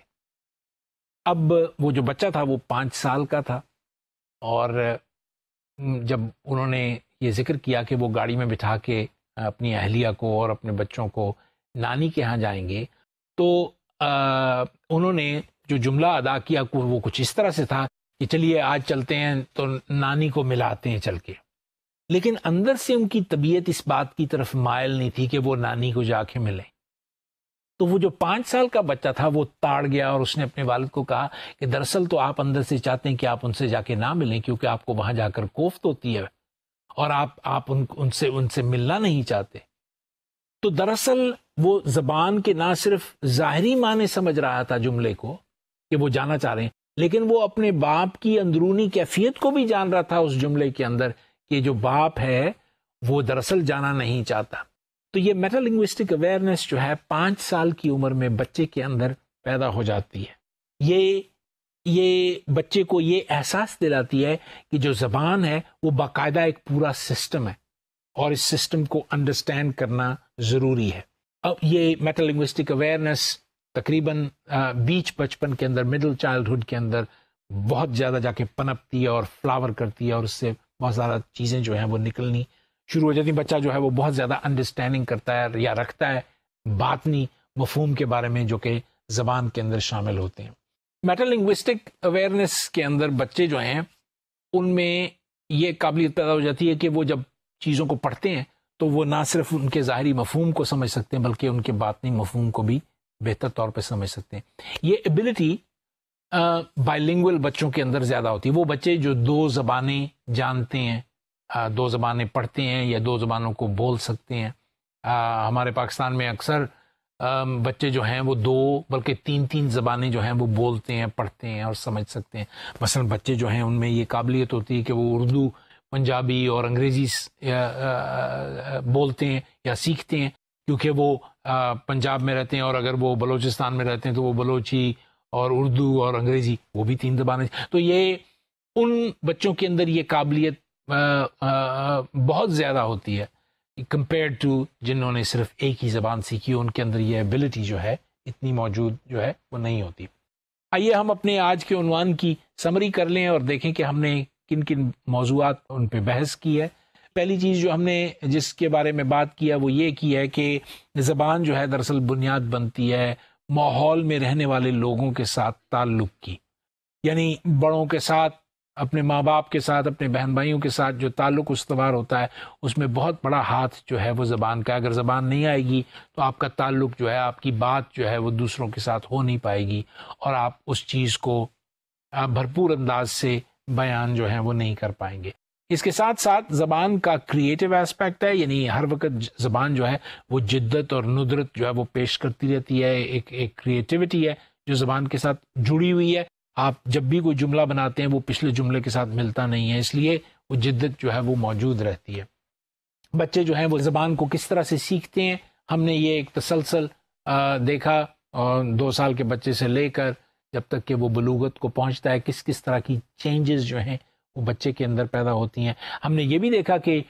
अब वो जो बच्चा था वो पाँच साल का था और जब उन्होंने ये जिक्र किया कि वो गाड़ी में बिठा के अपनी अहलिया को और अपने बच्चों को नानी के यहाँ जाएंगे तो आ, उन्होंने जो जुमला अदा किया वो कुछ इस तरह से था कि चलिए आज चलते हैं तो नानी को मिलाते हैं चल के लेकिन अंदर से उनकी तबीयत इस बात की तरफ मायल नहीं थी कि वो नानी को जाके मिलें तो वो जो पाँच साल का बच्चा था वो ताड़ गया और उसने अपने वालद को कहा कि दरअसल तो आप अंदर से चाहते हैं कि आप उनसे जाके ना मिलें क्योंकि आपको वहां जाकर कोफ्त होती है और आप आप उन उनसे उनसे मिलना नहीं चाहते तो दरअसल वो जबान के ना सिर्फ ज़ाहरी माने समझ रहा था जुमले को कि वो जाना चाह रहे हैं लेकिन वो अपने बाप की अंदरूनी कैफियत को भी जान रहा था उस जुमले के अंदर कि जो बाप है वो दरअसल जाना नहीं चाहता तो ये लिंग्विस्टिक अवेयरनेस जो है पाँच साल की उम्र में बच्चे के अंदर पैदा हो जाती है ये ये बच्चे को ये एहसास दिलाती है कि जो ज़बान है वो बाकायदा एक पूरा सिस्टम है और इस सिस्टम को अंडरस्टैंड करना ज़रूरी है अब ये मेटा लिंग्विस्टिक अवेयरनेस तकरीबन बीच बचपन के अंदर मिडिल चाइल्डहुड के अंदर बहुत ज़्यादा जाके पनपती है और फ्लावर करती है और उससे बहुत ज़्यादा चीज़ें जो हैं वो निकलनी शुरू हो जाती बच्चा जो है वो बहुत ज़्यादा अंडरस्टैंडिंग करता है या रखता है बातनी मफहम के बारे में जो कि ज़बान के अंदर शामिल होते हैं मेटल लिंग्विस्टिक अवेयरनेस के अंदर बच्चे जो हैं उनमें ये काबिलियत पैदा हो जाती है कि वो जब चीज़ों को पढ़ते हैं तो वो ना सिर्फ उनके ज़ाहरी मफहूम को समझ सकते हैं बल्कि उनके बातनी मफहम को भी बेहतर तौर पर समझ सकते हैं ये एबिलिटी बाइलिंगुअल बच्चों के अंदर ज़्यादा होती है वो बच्चे जो दो ज़बानें जानते हैं दो ज़बानें पढ़ते हैं या दो ज़बानों को बोल सकते हैं हमारे पाकिस्तान में अक्सर बच्चे जो हैं वो दो बल्कि तीन तीन ज़बानें जो हैं वो बोलते हैं पढ़ते हैं और समझ सकते हैं मसलन बच्चे जो हैं उनमें ये काबिलियत होती है कि वो उर्दू पंजाबी और अंग्रेज़ी बोलते हैं या सीखते हैं क्योंकि वो पंजाब में रहते हैं और अगर वो बलूचिस्तान में रहते हैं तो वो बलोची और उर्दू और अंग्रेज़ी वो भी तीन जबानें तो ये उन बच्चों के अंदर ये काबिलियत बहुत ज़्यादा होती है कंपेयर टू जिन्होंने सिर्फ एक ही ज़बान सीखी उनके अंदर ये एबिलिटी जो है इतनी मौजूद जो है वो नहीं होती आइए हम अपने आज के उनवान की समरी कर लें और देखें कि हमने किन किन मौजूद उन पर बहस की है पहली चीज़ जो हमने जिसके बारे में बात किया वो ये की है कि ज़बान जो है दरअसल बुनियाद बनती है माहौल में रहने वाले लोगों के साथ ताल्लुक़ की यानी बड़ों के साथ अपने माँ बाप के साथ अपने बहन भाइयों के साथ जो ताल्लुक उसवार होता है उसमें बहुत बड़ा हाथ जो है वो ज़बान का अगर ज़बान नहीं आएगी तो आपका ताल्लुक जो है आपकी बात जो है वो दूसरों के साथ हो नहीं पाएगी और आप उस चीज़ को भरपूर अंदाज से बयान जो है वो नहीं कर पाएंगे इसके साथ साथ ज़बान का क्रिएटिव एस्पेक्ट है यानी हर वक्त ज़बान जो है वो जिद्दत और नुदरत जो है वो पेश करती रहती है एक एक क्रिएटिविटी है जो ज़बान के साथ जुड़ी हुई है आप जब भी कोई जुमला बनाते हैं वो पिछले जुमले के साथ मिलता नहीं है इसलिए वो जिद्दत जो है वो मौजूद रहती है बच्चे जो हैं वो ज़बान को किस तरह से सीखते हैं हमने ये एक तसलसल देखा और दो साल के बच्चे से लेकर जब तक कि वो बलूगत को पहुंचता है किस किस तरह की चेंजेस जो हैं वो बच्चे के अंदर पैदा होती हैं हमने ये भी देखा कि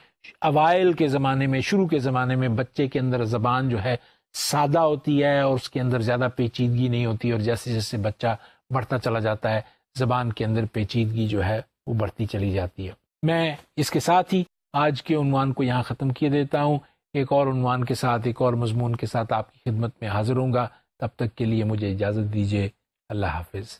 अवाइल के ज़माने में शुरू के ज़माने में बच्चे के अंदर ज़बान जो है सादा होती है और उसके अंदर ज़्यादा पेचीदगी नहीं होती और जैसे जैसे बच्चा बढ़ता चला जाता है ज़बान के अंदर पेचीदगी जो है वो बढ़ती चली जाती है मैं इसके साथ ही आज के उनवान को यहाँ ख़त्म किए देता हूँ एक और उनवान के साथ एक और मजमून के साथ आपकी खिदमत में हाजिर होंगे तब तक के लिए मुझे इजाज़त दीजिए अल्लाह हाफिज़